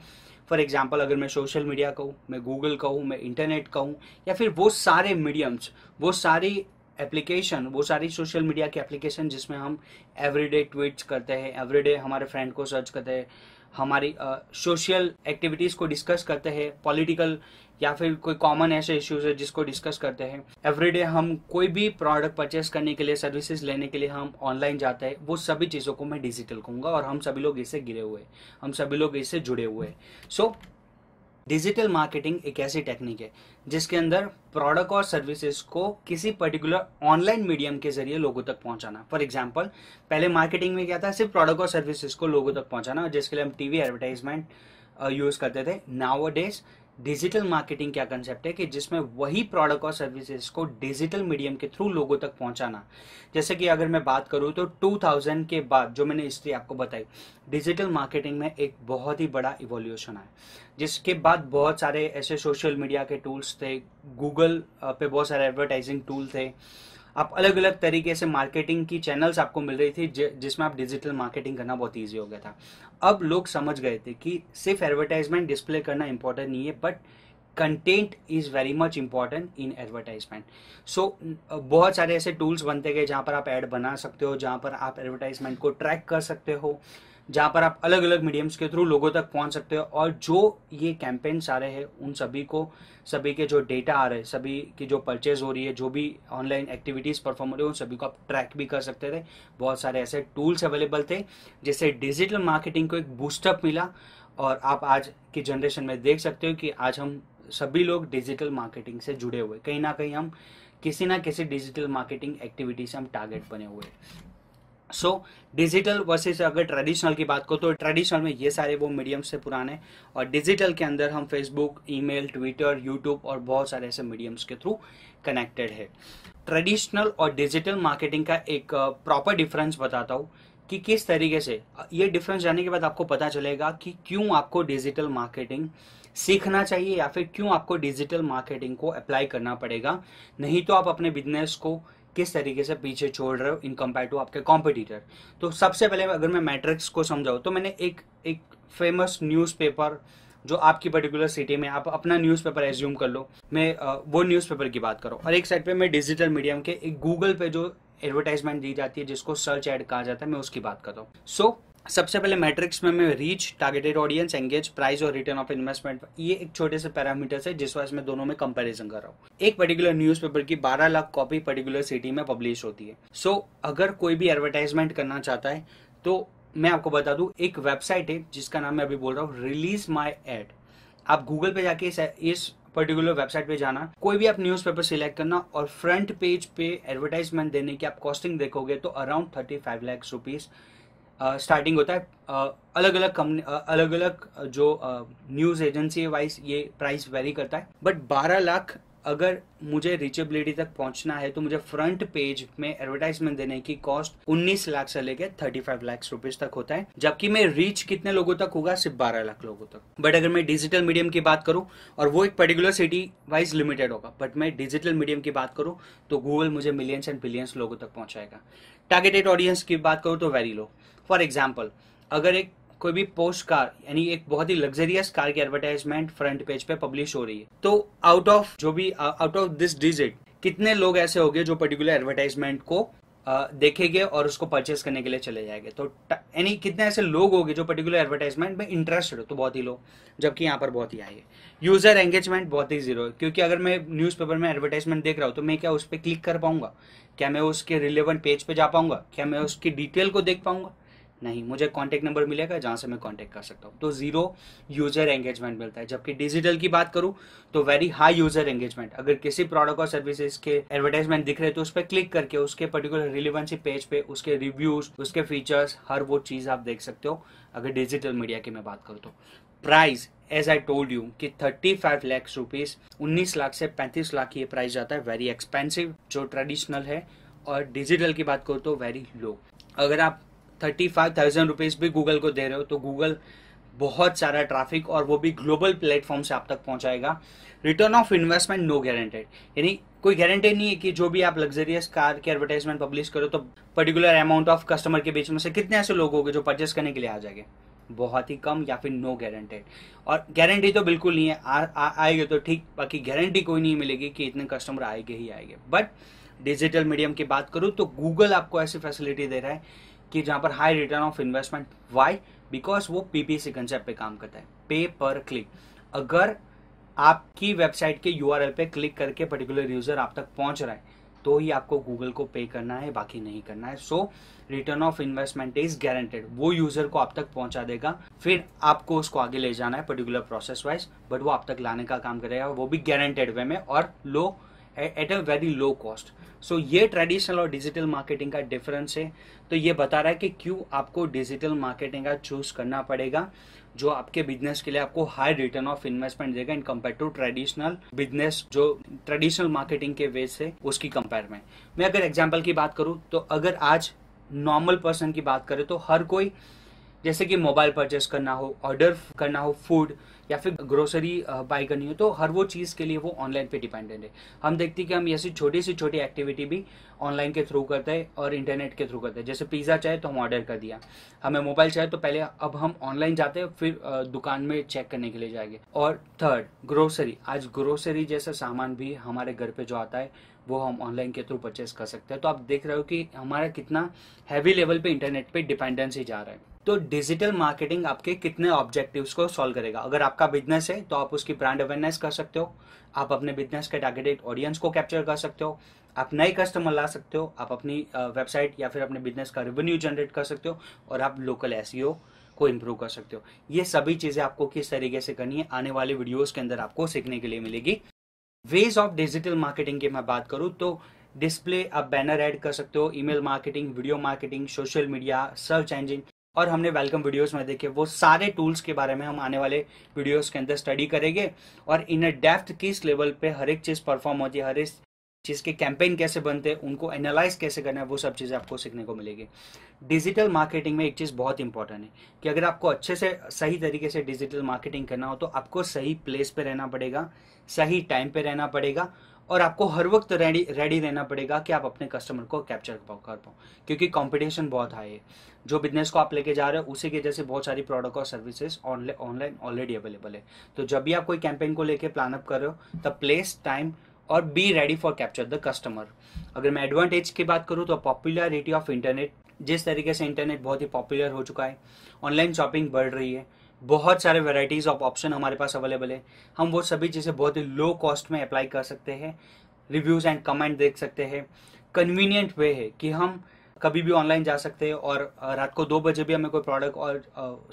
फॉर एग्जाम्पल अगर मैं सोशल मीडिया कहूँ मैं गूगल कहूँ मैं इंटरनेट कहूँ या फिर वो सारे मीडियम्स वो सारी एप्लीकेशन वो सारी सोशल मीडिया की एप्लीकेशन जिसमें हम एवरीडे ट्वीट्स करते हैं एवरीडे हमारे फ्रेंड को सर्च करते हैं हमारी सोशल uh, एक्टिविटीज़ को डिस्कस करते हैं पॉलिटिकल या फिर कोई कॉमन ऐसे इश्यूज है जिसको डिस्कस करते हैं एवरीडे हम कोई भी प्रोडक्ट परचेस करने के लिए सर्विसेज लेने के लिए हम ऑनलाइन जाते हैं वो सभी चीज़ों को मैं डिजिटल कहूँगा और हम सभी लोग इससे गिरे हुए हम सभी लोग इससे जुड़े हुए सो डिजिटल मार्केटिंग एक ऐसी टेक्निक है जिसके अंदर प्रोडक्ट और सर्विसेज को किसी पर्टिकुलर ऑनलाइन मीडियम के जरिए लोगों तक पहुंचाना फॉर एग्जांपल पहले मार्केटिंग में क्या था सिर्फ प्रोडक्ट और सर्विसेज को लोगों तक पहुंचाना जिसके लिए हम टीवी एडवर्टाइजमेंट यूज़ करते थे नाव डेज डिजिटल मार्केटिंग क्या कंसेप्ट है कि जिसमें वही प्रोडक्ट और सर्विसेज को डिजिटल मीडियम के थ्रू लोगों तक पहुंचाना जैसे कि अगर मैं बात करूं तो 2000 के बाद जो मैंने हिस्ट्री आपको बताई डिजिटल मार्केटिंग में एक बहुत ही बड़ा इवोल्यूशन आया जिसके बाद बहुत सारे ऐसे सोशल मीडिया के टूल्स थे गूगल पे बहुत सारे एडवर्टाइजिंग टूल थे आप अलग अलग तरीके से मार्केटिंग की चैनल्स आपको मिल रही थी जिसमें आप डिजिटल मार्केटिंग करना बहुत ईजी हो गया था अब लोग समझ गए थे कि सिर्फ एडवर्टाइजमेंट डिस्प्ले करना इंपॉर्टेंट नहीं है but content is very much important in advertisement so बहुत सारे ऐसे टूल्स बनते गए जहाँ पर आप एड बना सकते हो जहाँ पर आप एडवर्टाइजमेंट को ट्रैक कर सकते हो जहाँ पर आप अलग अलग मीडियम्स के थ्रू लोगों तक पहुँच सकते हो और जो ये कैंपेन सारे हैं उन सभी को सभी के जो डेटा आ रहे हैं सभी की जो परचेज हो रही है जो भी ऑनलाइन एक्टिविटीज़ परफॉर्म हो रही है उन सभी को आप ट्रैक भी कर सकते थे बहुत सारे ऐसे टूल्स अवेलेबल थे जिससे डिजिटल मार्केटिंग को एक बूस्टअप मिला और आप आज की जनरेशन में देख सकते हो कि आज हम सभी लोग डिजिटल मार्केटिंग से जुड़े हुए कहीं ना कहीं हम किसी ना किसी डिजिटल मार्केटिंग एक्टिविटी से हम टारगेट बने हुए सो डिजिटल वर्सेज अगर ट्रेडिशनल की बात करो तो ट्रेडिशनल में ये सारे वो मीडियम से पुराने और डिजिटल के अंदर हम फेसबुक ईमेल ट्विटर यूट्यूब और बहुत सारे ऐसे मीडियम्स के थ्रू कनेक्टेड है ट्रेडिशनल और डिजिटल मार्केटिंग का एक प्रॉपर डिफरेंस बताता हूँ कि किस तरीके से ये डिफरेंस जाने के बाद आपको पता चलेगा कि क्यों आपको डिजिटल मार्केटिंग सीखना चाहिए या फिर क्यों आपको डिजिटल मार्केटिंग को अप्लाई करना पड़ेगा नहीं तो आप अपने बिजनेस को किस तरीके से पीछे छोड़ रहे हो इन कंपेयर टू आपके कॉम्पिटिटर तो सबसे पहले अगर मैं मैट्रिक्स को समझाऊँ तो मैंने एक एक फेमस न्यूज़पेपर जो आपकी पर्टिकुलर सिटी में आप अपना न्यूज़पेपर एज्यूम कर लो मैं वो न्यूज़पेपर की बात करो और एक साइड पे मैं डिजिटल मीडियम के एक गूगल पे जो एडवर्टाइजमेंट दी जाती है जिसको सर्च ऐड कहा जाता है मैं उसकी बात करता हूँ सो so, सबसे पहले मैट्रिक्स में मैं reach targeted audience engage price और रिटर्न ऑफ इन्वेस्टमेंट ये एक छोटे से पैरामीटर है जिस वजह से मैं दोनों में कंपैरिजन कर रहा हूँ एक पर्टिकुलर न्यूज़पेपर की 12 लाख कॉपी पर्टिकुलर सिटी में पब्लिश होती है सो so, अगर कोई भी एडवर्टाइजमेंट करना चाहता है तो मैं आपको बता दू एक वेबसाइट है जिसका नाम मैं अभी बोल रहा हूँ रिलीज माई एड आप गूगल पे जाके इस, इस पर्टिकुलर वेबसाइट पे जाना कोई भी आप न्यूज़पेपर सिलेक्ट करना और फ्रंट पेज पे एडवर्टाइजमेंट देने की आप कॉस्टिंग देखोगे तो around thirty five lakhs rupees starting होता है अलग अलग कंपनी अलग अलग जो न्यूज़ एजेंसी वाइज ये प्राइस वेरी करता है बट 12 लाख अगर मुझे रिचेबिलिटी तक पहुंचना है तो मुझे फ्रंट पेज में एडवर्टाइजमेंट देने की कॉस्ट 19 लाख से लेकर 35 लाख रुपीज तक होता है जबकि मैं रीच कितने लोगों तक होगा सिर्फ 12 लाख लोगों तक बट अगर मैं डिजिटल मीडियम की बात करूं और वो एक पर्टिकुलर सिटी वाइज लिमिटेड होगा बट मैं डिजिटल मीडियम की बात करूं तो गूगल मुझे मिलियंस एंड बिलियंस लोगों तक पहुंचाएगा टारगेटेड ऑडियंस की बात करूं तो वेरी लो फॉर एग्जाम्पल अगर एक कोई भी पोस्ट कार यानी एक बहुत ही लग्जरियस कार की एडवर्टाइजमेंट फ्रंट पेज पे पब्लिश हो रही है तो आउट ऑफ जो भी आउट ऑफ दिस डिजिट कितने लोग ऐसे होंगे जो पर्टिकुलर एडवर्टाइजमेंट को uh, देखेंगे और उसको परचेस करने के लिए चले जाएंगे तो यानी कितने ऐसे लोग होंगे जो पर्टिकुलर एडवर्टाइजमेंट में इंटरेस्टेड हो तो बहुत ही लोग जबकि यहाँ पर बहुत ही आएंगे यूज़र एंगेजमेंट बहुत ही जीरो है क्योंकि अगर मैं न्यूज़पेपर में एडवर्टाइजमेंट देख रहा हूँ तो मैं क्या उस पर क्लिक कर पाऊंगा क्या मैं उसके रिलेवेंट पेज पर पे जा पाऊंगा क्या मैं उसकी डिटेल को देख पाऊंगा नहीं मुझे कॉन्टैक्ट नंबर मिलेगा जहाँ से मैं कॉन्टैक्ट कर सकता हूँ तो ज़ीरो यूज़र एंगेजमेंट मिलता है जबकि डिजिटल की बात करूँ तो वेरी हाई यूज़र एंगेजमेंट अगर किसी प्रोडक्ट और सर्विसेज के एडवर्टाइजमेंट दिख रहे तो उस पर क्लिक करके उसके पर्टिकुलर रिलेवेंसी पेज पे उसके रिव्यूज उसके फीचर्स हर वो चीज़ आप देख सकते हो अगर डिजिटल मीडिया की मैं बात करूँ तो price as I told you कि 35 फाइव लैक्स रुपीज उन्नीस लाख से 35 लाख ये प्राइस जाता है वेरी एक्सपेंसिव जो ट्रेडिशनल है और डिजिटल की बात करो तो वेरी लो अगर आप थर्टी फाइव थाउजेंड रुपीज़ भी गूगल को दे रहे हो तो गूगल बहुत सारा ट्रैफिक और वो भी ग्लोबल प्लेटफॉर्म से आप तक पहुंचाएगा return of investment no guaranteed यानी कोई गारंटी नहीं है कि जो भी आप लग्जरियस कार के एडवर्टाइजमेंट पब्लिश करो तो पर्टिकुलर अमाउंट ऑफ कस्टमर के बीच में से कितने ऐसे लोग होंगे जो परचेस करने के लिए आ जाएंगे बहुत ही कम या फिर नो गारंटेड और गारंटी तो बिल्कुल नहीं है आ, आ, आएगे तो ठीक बाकी गारंटी कोई नहीं मिलेगी कि इतने कस्टमर आएंगे ही आएंगे बट डिजिटल मीडियम की बात करूँ तो गूगल आपको ऐसी फैसिलिटी दे रहा है कि जहाँ पर high return of investment why because वो पीपीसी कंसेप्ट पे काम करता है पे पर क्लिक अगर आपकी वेबसाइट के यू पे क्लिक करके पर्टिकुलर यूजर आप तक पहुंच रहा है तो ही आपको गूगल को पे करना है बाकी नहीं करना है so return of investment is guaranteed वो यूजर को आप तक पहुंचा देगा फिर आपको उसको आगे ले जाना है पर्टिकुलर प्रोसेस वाइज बट वो आप तक लाने का काम करेगा वो भी गारंटेड वे में और low at a very low cost so ये ट्रेडिशनल और डिजिटल मार्केटिंग का डिफरेंस है तो ये बता रहा है कि क्यों आपको डिजिटल मार्केटिंग का चूज करना पड़ेगा जो आपके बिजनेस के लिए आपको हाई रिटर्न ऑफ इन्वेस्टमेंट देगा in compare to traditional business जो ट्रेडिशनल मार्केटिंग के वे से उसकी कंपेयर में मैं अगर एग्जाम्पल की बात करूँ तो अगर आज नॉर्मल पर्सन की बात करें तो हर कोई जैसे कि मोबाइल परचेस करना हो ऑर्डर करना हो फूड या फिर ग्रोसरी बाय करनी हो तो हर वो चीज़ के लिए वो ऑनलाइन पे डिपेंडेंट है हम देखते हैं कि हम ऐसी छोटी सी छोटी एक्टिविटी भी ऑनलाइन के थ्रू करते हैं और इंटरनेट के थ्रू करते हैं जैसे पिज़्ज़ा चाहे तो हम ऑर्डर कर दिया हमें मोबाइल चाहे तो पहले अब हम ऑनलाइन जाते हैं फिर दुकान में चेक करने के लिए जाएंगे और थर्ड ग्रोसरी आज ग्रोसरी जैसा सामान भी हमारे घर पर जो आता है वो हम ऑनलाइन के थ्रू परचेस कर सकते हैं तो आप देख रहे हो कि हमारा कितना हैवी लेवल पे इंटरनेट पे डिपेंडेंसी जा रहा है तो डिजिटल मार्केटिंग आपके कितने ऑब्जेक्टिव्स को सॉल्व करेगा अगर आपका बिजनेस है तो आप उसकी ब्रांड अवेयरनेस कर सकते हो आप अपने बिजनेस के टारगेटेड ऑडियंस को कैप्चर कर सकते हो आप नए कस्टमर ला सकते हो आप अपनी वेबसाइट या फिर अपने बिजनेस का रेवेन्यू जनरेट कर सकते हो और आप लोकल एस e को इम्प्रूव कर सकते हो ये सभी चीज़ें आपको किस तरीके से करनी है आने वाले वीडियोज़ के अंदर आपको सीखने के लिए मिलेगी वेज ऑफ डिजिटल मार्केटिंग की मैं बात करूँ तो डिस्प्ले आप बैनर ऐड कर सकते हो email marketing video marketing social media search engine और हमने वेलकम वीडियोस में देखे वो सारे टूल्स के बारे में हम आने वाले वीडियोस के अंदर स्टडी करेंगे और इन डेप्थ किस लेवल पे हर एक चीज़ परफॉर्म होती है हर एक चीज़ के कैंपेन कैसे बनते हैं उनको एनालाइज कैसे करना है वो सब चीज़ें आपको सीखने को मिलेगी डिजिटल मार्केटिंग में एक चीज़ बहुत इंपॉर्टेंट है कि अगर आपको अच्छे से सही तरीके से डिजिटल मार्केटिंग करना हो तो आपको सही प्लेस पे रहना पड़ेगा सही टाइम पे रहना पड़ेगा और आपको हर वक्त रेडी रेडी रहना पड़ेगा कि आप अपने कस्टमर को कैप्चर कर पाओ क्योंकि कंपटीशन बहुत हाई है जो बिजनेस को आप लेके जा रहे हो उसी के जैसे बहुत सारी प्रोडक्ट और services online online already available है तो जब भी आप कोई कैंपेन को लेके प्लान अप कर रहे हो तब प्लेस टाइम और be ready for capture the customer अगर मैं एडवांटेज की बात करूँ तो पॉपुलरिटी ऑफ इंटरनेट जिस तरीके से इंटरनेट बहुत ही पॉपुलर हो चुका है ऑनलाइन शॉपिंग बढ़ रही है बहुत सारे वेराइटीज़ ऑफ ऑप्शन हमारे पास अवेलेबल है हम वो सभी चीज़ें बहुत ही लो कॉस्ट में अप्लाई कर सकते हैं रिव्यूज़ एंड कमेंट देख सकते हैं कन्वीनियंट वे है कि हम कभी भी ऑनलाइन जा सकते हैं और रात को दो बजे भी हमें कोई प्रोडक्ट और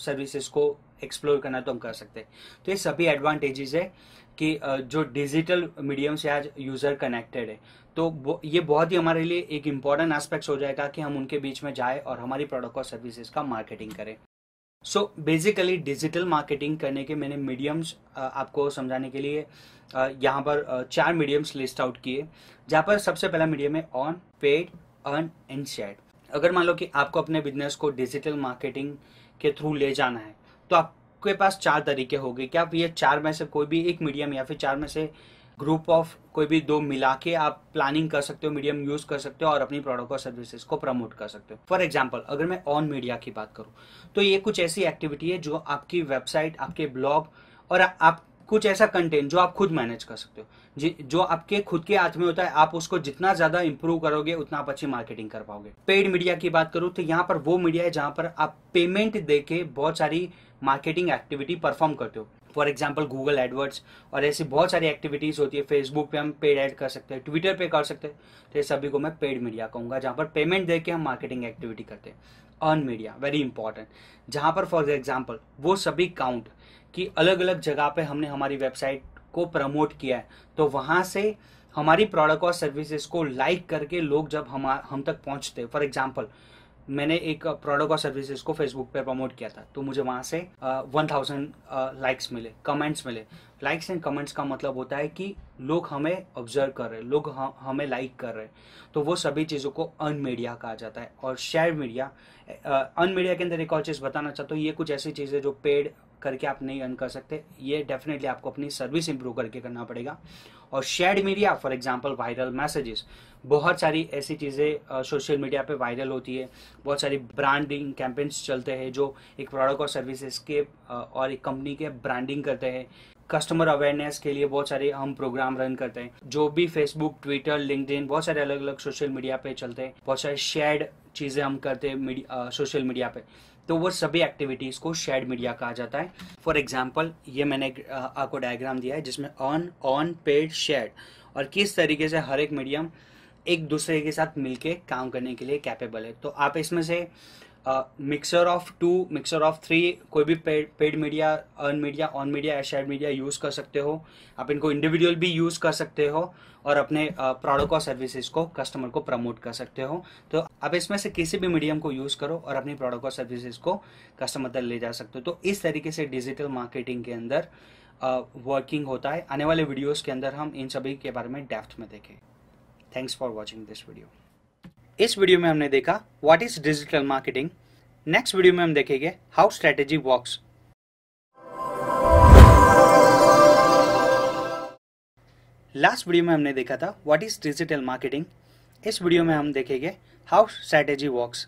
सर्विसेज को एक्सप्लोर करना तो हम कर सकते हैं तो ये सभी एडवांटेजेस है कि जो डिजिटल मीडियम से आज यूज़र कनेक्टेड है तो ये बहुत ही हमारे लिए एक इम्पॉर्टेंट एस्पेक्ट हो जाएगा कि हम उनके बीच में जाए और हमारी प्रोडक्ट और सर्विसेज का मार्केटिंग करें सो बेसिकली डिजिटल मार्केटिंग करने के मैंने मीडियम्स आपको समझाने के लिए यहाँ पर चार मीडियम्स लिस्ट आउट किए जहाँ पर सबसे पहला मीडियम है on paid earn and shared अगर मान लो कि आपको अपने बिजनेस को डिजिटल मार्केटिंग के थ्रू ले जाना है तो आप आपके पास चार तरीके हो गए कि आप ये चार में से कोई भी एक मीडियम या फिर चार में से ग्रुप ऑफ कोई भी दो मिला के आप प्लानिंग कर सकते हो मीडियम यूज कर सकते हो और अपनी प्रोडक्ट और सर्विसेज को प्रमोट कर सकते हो फॉर एग्जाम्पल अगर मैं ऑन मीडिया की बात करूँ तो ये कुछ ऐसी एक्टिविटी है जो आपकी वेबसाइट आपके ब्लॉग और आप कुछ ऐसा कंटेंट जो आप खुद मैनेज कर सकते हो जो आपके खुद के हाथ में होता है आप उसको जितना ज्यादा इंप्रूव करोगे उतना आप अच्छी मार्केटिंग कर पाओगे पेड मीडिया की बात करूं तो यहाँ पर वो मीडिया है जहां पर आप पेमेंट देके बहुत सारी मार्केटिंग एक्टिविटी परफॉर्म करते हो फॉर एग्जाम्पल गूगल एडवर्ड्स और ऐसी बहुत सारी एक्टिविटीज़ होती है फेसबुक पे हम पेड ऐड कर सकते हैं ट्विटर पे कर सकते हैं तो ये सभी को मैं पेड मीडिया कहूँगा जहाँ पर पेमेंट दे के हम मार्केटिंग एक्टिविटी करते हैं अर्न मीडिया वेरी इंपॉर्टेंट जहाँ पर फॉर एग्जाम्पल वो सभी काउंट कि अलग अलग जगह पर हमने हमारी वेबसाइट को प्रमोट किया है तो वहाँ से हमारी प्रोडक्ट और सर्विसेज को लाइक करके लोग जब हम हम तक पहुँचते फॉर एग्जाम्पल मैंने एक प्रोडक्ट और सर्विसेज को फेसबुक पर प्रमोट किया था तो मुझे वहाँ से वन थाउजेंड लाइक्स मिले कमेंट्स मिले लाइक्स एंड कमेंट्स का मतलब होता है कि लोग हमें ऑब्जर्व कर रहे हैं लोग हमें लाइक कर रहे हैं तो वो सभी चीज़ों को अन मीडिया कहा जाता है और शेयर मीडिया अन मीडिया के अंदर एक और चीज़ बताना चाहता हूँ ये कुछ ऐसी चीज़ें जो पेड करके आप नहीं अर्न कर सकते ये डेफिनेटली आपको अपनी सर्विस इंप्रूव करके करना पड़ेगा और share media for example viral messages बहुत सारी ऐसी चीज़ें सोशल मीडिया पे वायरल होती है बहुत सारी ब्रांडिंग कैंपेन्स चलते हैं जो एक प्रोडक्ट और सर्विसेज के और एक कंपनी के ब्रांडिंग करते हैं कस्टमर अवेयरनेस के लिए बहुत सारे हम प्रोग्राम रन करते हैं जो भी फेसबुक ट्विटर लिंकड बहुत सारे अलग अलग सोशल मीडिया पे चलते हैं बहुत सारे शेयर्ड चीज़ें हम करते हैं सोशल मीडिया पे तो वो सभी एक्टिविटीज़ को शेड मीडिया कहा जाता है फॉर एग्जाम्पल ये मैंने आपको डायग्राम दिया है जिसमें ऑन ऑन पेड शेड और किस तरीके से हर एक मीडियम एक दूसरे के साथ मिलके काम करने के लिए कैपेबल है तो आप इसमें से mixer of two mixer of three कोई भी paid paid media earn media on media या शेड मीडिया यूज़ कर सकते हो आप इनको इंडिविजुअल भी यूज़ कर सकते हो और अपने प्रोडक्ट और सर्विसेज को कस्टमर को प्रमोट कर सकते हो तो आप इसमें से किसी भी मीडियम को यूज़ करो और अपनी प्रोडक्ट और सर्विसेज को कस्टमर तक ले जा सकते हो तो इस तरीके से डिजिटल मार्केटिंग के अंदर वर्किंग होता है आने वाले वीडियोस के अंदर हम इन सभी के बारे में डेप्थ में देखें thanks for watching this video इस वीडियो में हमने देखा what is digital marketing next video में हम देखेंगे how strategy works last video में हमने देखा था व्हाट इज डिजिटल मार्केटिंग इस वीडियो में हम देखेंगे हाउ स्ट्रैटेजी वर्क्स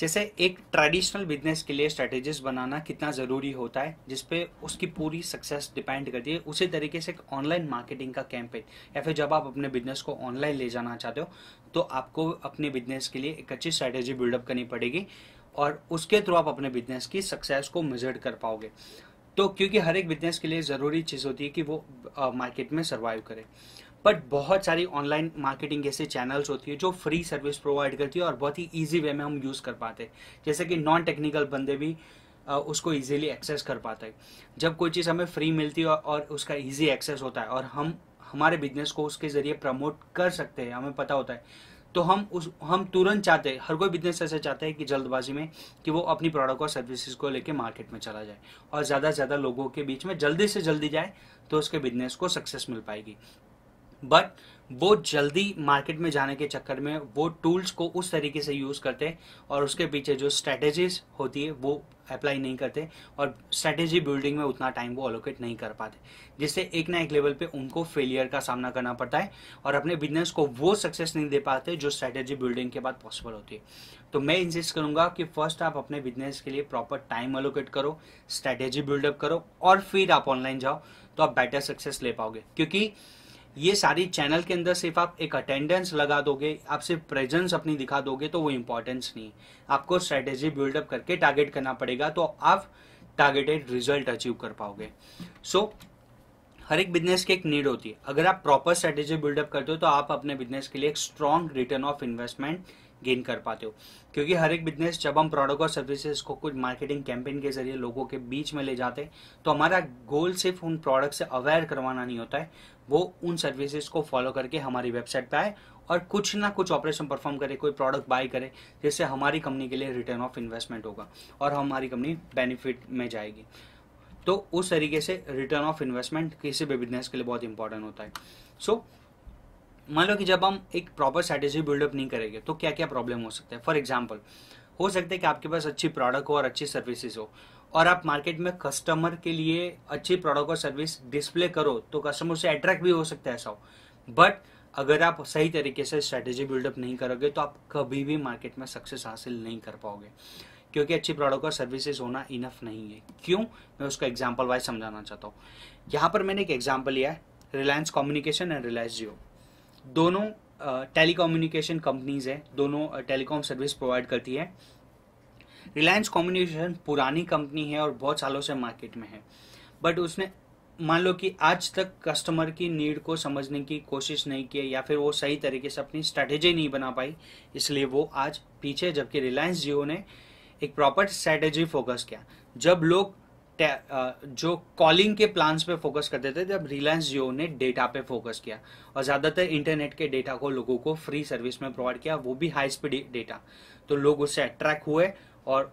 जैसे एक ट्रेडिशनल बिजनेस के लिए स्ट्रैटेजीज बनाना कितना ज़रूरी होता है जिसपे उसकी पूरी सक्सेस डिपेंड करती है उसी तरीके से एक ऑनलाइन मार्केटिंग का कैंपेन या फिर जब आप अपने बिजनेस को ऑनलाइन ले जाना चाहते हो तो आपको अपने बिजनेस के लिए एक अच्छी स्ट्रैटेजी बिल्डअप करनी पड़ेगी और उसके थ्रू आप अपने बिजनेस की सक्सेस को मेजर कर पाओगे तो क्योंकि हर एक बिजनेस के लिए ज़रूरी चीज़ होती है कि वो मार्केट में सर्वाइव करे बट बहुत सारी ऑनलाइन मार्केटिंग ऐसे चैनल्स होती है जो फ्री सर्विस प्रोवाइड करती है और बहुत ही ईजी वे में हम यूज़ कर पाते हैं जैसे कि नॉन टेक्निकल बंदे भी उसको ईजिली एक्सेस कर पाते हैं जब कोई चीज़ हमें फ्री मिलती है और उसका ईजी एक्सेस होता है और हम हमारे बिजनेस को उसके ज़रिए प्रमोट कर सकते हैं हमें पता होता है तो हम उस हम तुरंत चाहते हैं हर कोई बिजनेस ऐसे चाहता है कि जल्दबाजी में कि वो अपनी प्रोडक्ट और सर्विसेज को लेके मार्केट में चला जाए और ज़्यादा से ज़्यादा लोगों के बीच में जल्दी से जल्दी जाए तो उसके बिजनेस को सक्सेस मिल पाएगी बट वो जल्दी मार्केट में जाने के चक्कर में वो टूल्स को उस तरीके से यूज़ करते हैं और उसके पीछे जो स्ट्रेटेजीज होती है वो अप्लाई नहीं करते और स्ट्रेटेजी बिल्डिंग में उतना टाइम वो अलोकेट नहीं कर पाते जिससे एक ना एक लेवल पे उनको फेलियर का सामना करना पड़ता है और अपने बिजनेस को वो सक्सेस नहीं दे पाते जो स्ट्रेटेजी बिल्डिंग के बाद पॉसिबल होती है तो मैं इंसिस्ट करूंगा कि फर्स्ट आप अपने बिजनेस के लिए प्रॉपर टाइम अलोकेट करो स्ट्रेटेजी बिल्डअप करो और फिर आप ऑनलाइन जाओ तो आप बेटर सक्सेस ले पाओगे क्योंकि ये सारी चैनल के अंदर सिर्फ आप एक अटेंडेंस लगा दोगे आप सिर्फ प्रेजेंस अपनी दिखा दोगे तो वो इम्पोर्टेंस नहीं आपको स्ट्रेटेजी बिल्डअप करके टारगेट करना पड़ेगा तो आप टारगेटेड रिजल्ट अचीव कर पाओगे सो so, हर एक बिजनेस की एक नीड होती है अगर आप प्रॉपर स्ट्रेटेजी बिल्डअप करते हो तो आप अपने बिजनेस के लिए एक strong return of investment gain कर पाते हो क्योंकि हर एक बिजनेस जब हम प्रोडक्ट और सर्विसेज को कुछ मार्केटिंग कैंपेन के जरिए लोगों के बीच में ले जाते हैं तो हमारा गोल सिर्फ उन प्रोडक्ट से अवेयर करवाना नहीं होता है वो उन सर्विसेज को फॉलो करके हमारी वेबसाइट पे आए और कुछ ना कुछ ऑपरेशन परफॉर्म करे कोई प्रोडक्ट बाय करे जिससे हमारी कंपनी के लिए रिटर्न ऑफ इन्वेस्टमेंट होगा और हमारी कंपनी बेनिफिट में जाएगी तो उस तरीके से रिटर्न ऑफ इन्वेस्टमेंट किसी भी बिजनेस के लिए बहुत इंपॉर्टेंट होता है सो so, मान लो कि जब हम एक प्रॉपर स्ट्रैटेजी बिल्डअप नहीं करेंगे तो क्या क्या प्रॉब्लम हो सकता है फॉर एग्जाम्पल हो सकता है कि आपके पास अच्छी प्रोडक्ट हो और अच्छी सर्विसेज हो और आप मार्केट में कस्टमर के लिए अच्छी प्रोडक्ट और सर्विस डिस्प्ले करो तो कस्टमर से अट्रैक्ट भी हो सकता है ऐसा हो बट अगर आप सही तरीके से स्ट्रैटेजी बिल्डअप नहीं करोगे तो आप कभी भी मार्केट में सक्सेस हासिल नहीं कर पाओगे क्योंकि अच्छी प्रोडक्ट और सर्विसेज होना इनफ नहीं है क्यों मैं उसको एग्जाम्पल वाइज समझाना चाहता हूँ यहाँ पर मैंने एक एग्जाम्पल लिया है रिलायंस कम्युनिकेशन एंड रिलायंस जियो दोनों टेलीकम्युनिकेशन कंपनीज हैं दोनों टेलीकॉम सर्विस प्रोवाइड करती है रिलायंस कम्युनिकेशन पुरानी कंपनी है और बहुत सालों से मार्केट में है बट उसने मान लो कि आज तक कस्टमर की नीड को समझने की कोशिश नहीं की या फिर वो सही तरीके से अपनी स्ट्रैटेजी नहीं बना पाई इसलिए वो आज पीछे जबकि रिलायंस जियो ने एक प्रॉपर स्ट्रैटेजी फोकस किया जब लोग जो कॉलिंग के प्लान्स पे फोकस करते थे जब रिलायंस जियो ने डेटा पे फोकस किया और ज़्यादातर इंटरनेट के डेटा को लोगों को फ्री सर्विस में प्रोवाइड किया वो भी हाई स्पीड डेटा तो लोग उससे अट्रैक्ट हुए और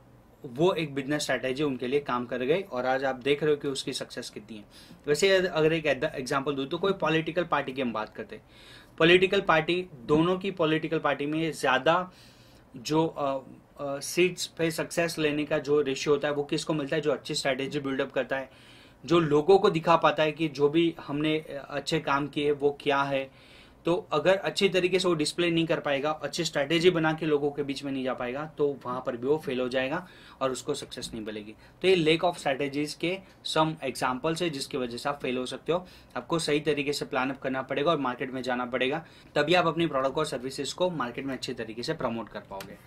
वो एक बिजनेस स्ट्रैटेजी उनके लिए काम कर गई और आज आप देख रहे हो कि उसकी सक्सेस कितनी है वैसे अगर एक एग्जाम्पल दूँ तो कोई पॉलिटिकल पार्टी की हम बात करते पॉलिटिकल पार्टी दोनों की पॉलिटिकल पार्टी में ज़्यादा जो सीट्स पे सक्सेस लेने का जो रेशियो होता है वो किसको मिलता है जो अच्छी स्ट्रैटेजी बिल्डअप करता है जो लोगों को दिखा पाता है कि जो भी हमने अच्छे काम किए वो क्या है तो अगर अच्छी तरीके से वो डिस्प्ले नहीं कर पाएगा अच्छी स्ट्रैटेजी बना के लोगों के बीच में नहीं जा पाएगा तो वहाँ पर भी वो फेल हो जाएगा और उसको सक्सेस नहीं मिलेगी तो ये लेक ऑफ स्ट्रैटेजीज के सम एग्जाम्पल्स है जिसकी वजह से आप फेल हो सकते हो आपको सही तरीके से प्लान अप करना पड़ेगा और मार्केट में जाना पड़ेगा तभी आप अपनी प्रोडक्ट और सर्विसेज को मार्केट में अच्छे तरीके से प्रमोट कर पाओगे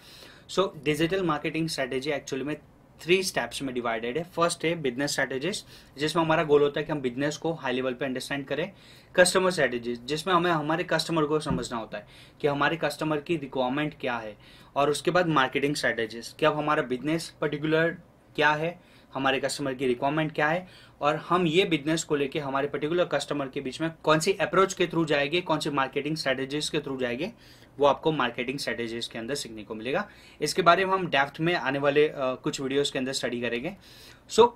so digital marketing strategy actually में थ्री स्टेप्स में डिवाइडेड है फर्स्ट है बिजनेस स्ट्रैटेजिस्ट जिसमें हमारा गोल होता है कि हम बिजनेस को हाई लेवल पे अंडरस्टैंड करें कस्टमर स्ट्रैटेजिस्ट जिसमें हमें हमारे कस्टमर को समझना होता है कि हमारे कस्टमर की रिक्वायरमेंट क्या है और उसके बाद मार्केटिंग स्ट्रैटेजिस्ट कि अब हमारा बिजनेस पर्टिकुलर क्या है हमारे कस्टमर की रिक्वायरमेंट क्या है और हम ये बिजनेस को लेके हमारे पर्टिकुलर कस्टमर के बीच में कौन सी अप्रोच के थ्रू जाएगी कौन सी मार्केटिंग स्ट्रेटेजीज के थ्रू जाएगी वो आपको मार्केटिंग स्ट्रेटेजीज के अंदर सीखने को मिलेगा इसके बारे में हम डेफ्थ में आने वाले आ, कुछ वीडियोस के अंदर स्टडी करेंगे so so,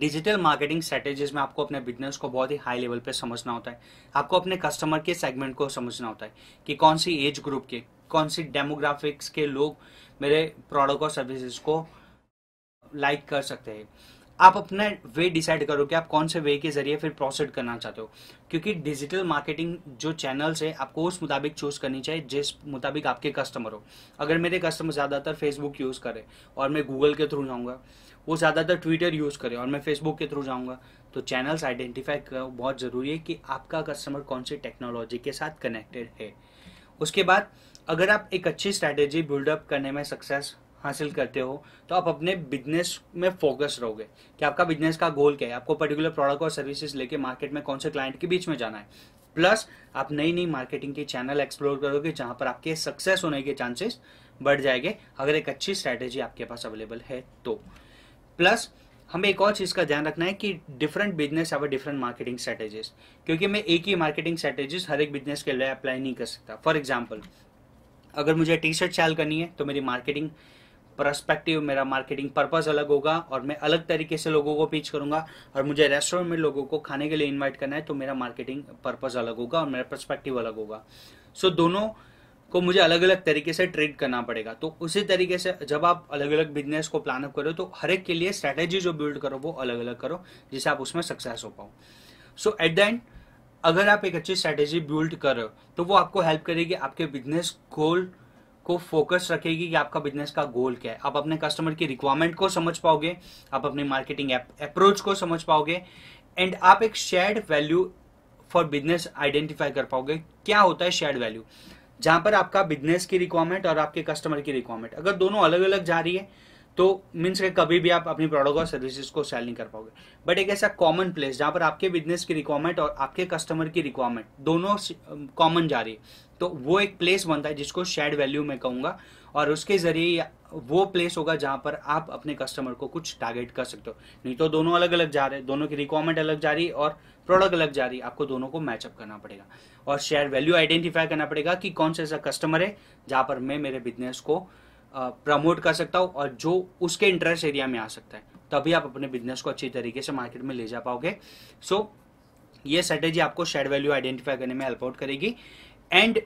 digital marketing strategies में आपको अपने बिजनेस को बहुत ही हाई लेवल पे समझना होता है आपको अपने कस्टमर के सेगमेंट को समझना होता है कि कौन सी एज ग्रुप के कौन सी डेमोग्राफिक्स के लोग मेरे प्रोडक्ट और सर्विसेज को लाइक कर सकते हैं आप अपना वे डिसाइड करो कि आप कौन से वे के जरिए फिर प्रोसेड करना चाहते हो क्योंकि डिजिटल मार्केटिंग जो चैनल्स है आपको उस मुताबिक चूज करनी चाहिए जिस मुताबिक आपके कस्टमर हो अगर मेरे कस्टमर ज़्यादातर फेसबुक यूज़ करें और मैं गूगल के थ्रू जाऊँगा वो ज़्यादातर ट्विटर यूज़ करे और मैं फेसबुक के थ्रू जाऊँगा तो चैनल्स आइडेंटिफाई करो बहुत ज़रूरी है कि आपका कस्टमर कौन सी टेक्नोलॉजी के साथ कनेक्टेड है उसके बाद अगर आप एक अच्छी स्ट्रैटेजी बिल्डअप करने में सक्सेस हासिल करते हो तो आप अपने बिजनेस में फोकस रहोगे कि आपका बिजनेस का गोल क्या है आपको पर्टिकुलर प्रोडक्ट और सर्विसेज लेके मार्केट में कौन से क्लाइंट के बीच में जाना है प्लस आप नई नई मार्केटिंग के चैनल एक्सप्लोर करोगे जहां पर आपके सक्सेस होने के चांसेस बढ़ जाएंगे अगर एक अच्छी स्ट्रैटेजी आपके पास अवेलेबल है तो प्लस हमें एक और चीज़ का ध्यान रखना है कि different business have different marketing strategies क्योंकि मैं एक ही मार्केटिंग स्ट्रैटेजीज हर एक बिजनेस के लिए अप्लाई नहीं कर सकता फॉर एग्जाम्पल अगर मुझे टी शर्ट सेल करनी है तो मेरी मार्केटिंग परस्पेक्टिव मेरा मार्केटिंग पर्पज अलग होगा और मैं अलग तरीके से लोगों को पीच करूंगा और मुझे रेस्टोरेंट में लोगों को खाने के लिए इन्वाइट करना है तो मेरा मार्केटिंग पर्पज अलग होगा और मेरा परस्पेक्टिव अलग होगा सो so, दोनों को मुझे अलग अलग तरीके से ट्रीट करना पड़ेगा तो उसी तरीके से जब आप अलग अलग बिजनेस को प्लान अप करो तो हर एक के लिए स्ट्रैटेजी जो बिल्ड करो वो अलग अलग करो जिससे आप उसमें सक्सेस हो पाओ सो एट द एंड अगर आप एक अच्छी स्ट्रैटेजी बिल्ड करो तो वो आपको हेल्प करेगी आपके बिजनेस गोल को फोकस रखेगी कि आपका बिजनेस का गोल क्या है आप अपने कस्टमर की रिक्वायरमेंट को समझ पाओगे आप अपनी मार्केटिंग अप्रोच को समझ पाओगे एंड आप एक shared value for business identify कर पाओगे क्या होता है शेयर्ड वैल्यू जहां पर आपका बिजनेस की रिक्वायरमेंट और आपके कस्टमर की रिक्वायरमेंट अगर दोनों अलग अलग जा रही है तो मीन्स के कभी भी आप अपनी प्रोडक्ट और सर्विसेज को सेल नहीं कर पाओगे बट एक ऐसा कॉमन प्लेस जहां पर आपके बिजनेस की रिक्वायरमेंट और आपके कस्टमर की रिक्वायरमेंट दोनों कॉमन जा रही है तो वो एक प्लेस बनता है जिसको शेड वैल्यू मैं कहूँगा और उसके ज़रिए वो प्लेस होगा जहाँ पर आप अपने कस्टमर को कुछ टारगेट कर सकते हो नहीं तो दोनों अलग अलग जा रहे हैं दोनों की रिक्वायरमेंट अलग जा रही है और प्रोडक्ट अलग जा रही है आपको दोनों को मैचअप करना पड़ेगा और शेयर वैल्यू आइडेंटिफाई करना पड़ेगा कि कौन सा ऐसा कस्टमर है जहाँ पर मैं मेरे बिजनेस को प्रमोट कर सकता हूँ और जो उसके इंटरेस्ट एरिया में आ सकता है तभी आप अपने बिजनेस को अच्छी तरीके से मार्केट में ले जा पाओगे सो so, ये स्ट्रेटेजी आपको शेयर वैल्यू आइडेंटिफाई करने में हेल्प आउट करेगी एंड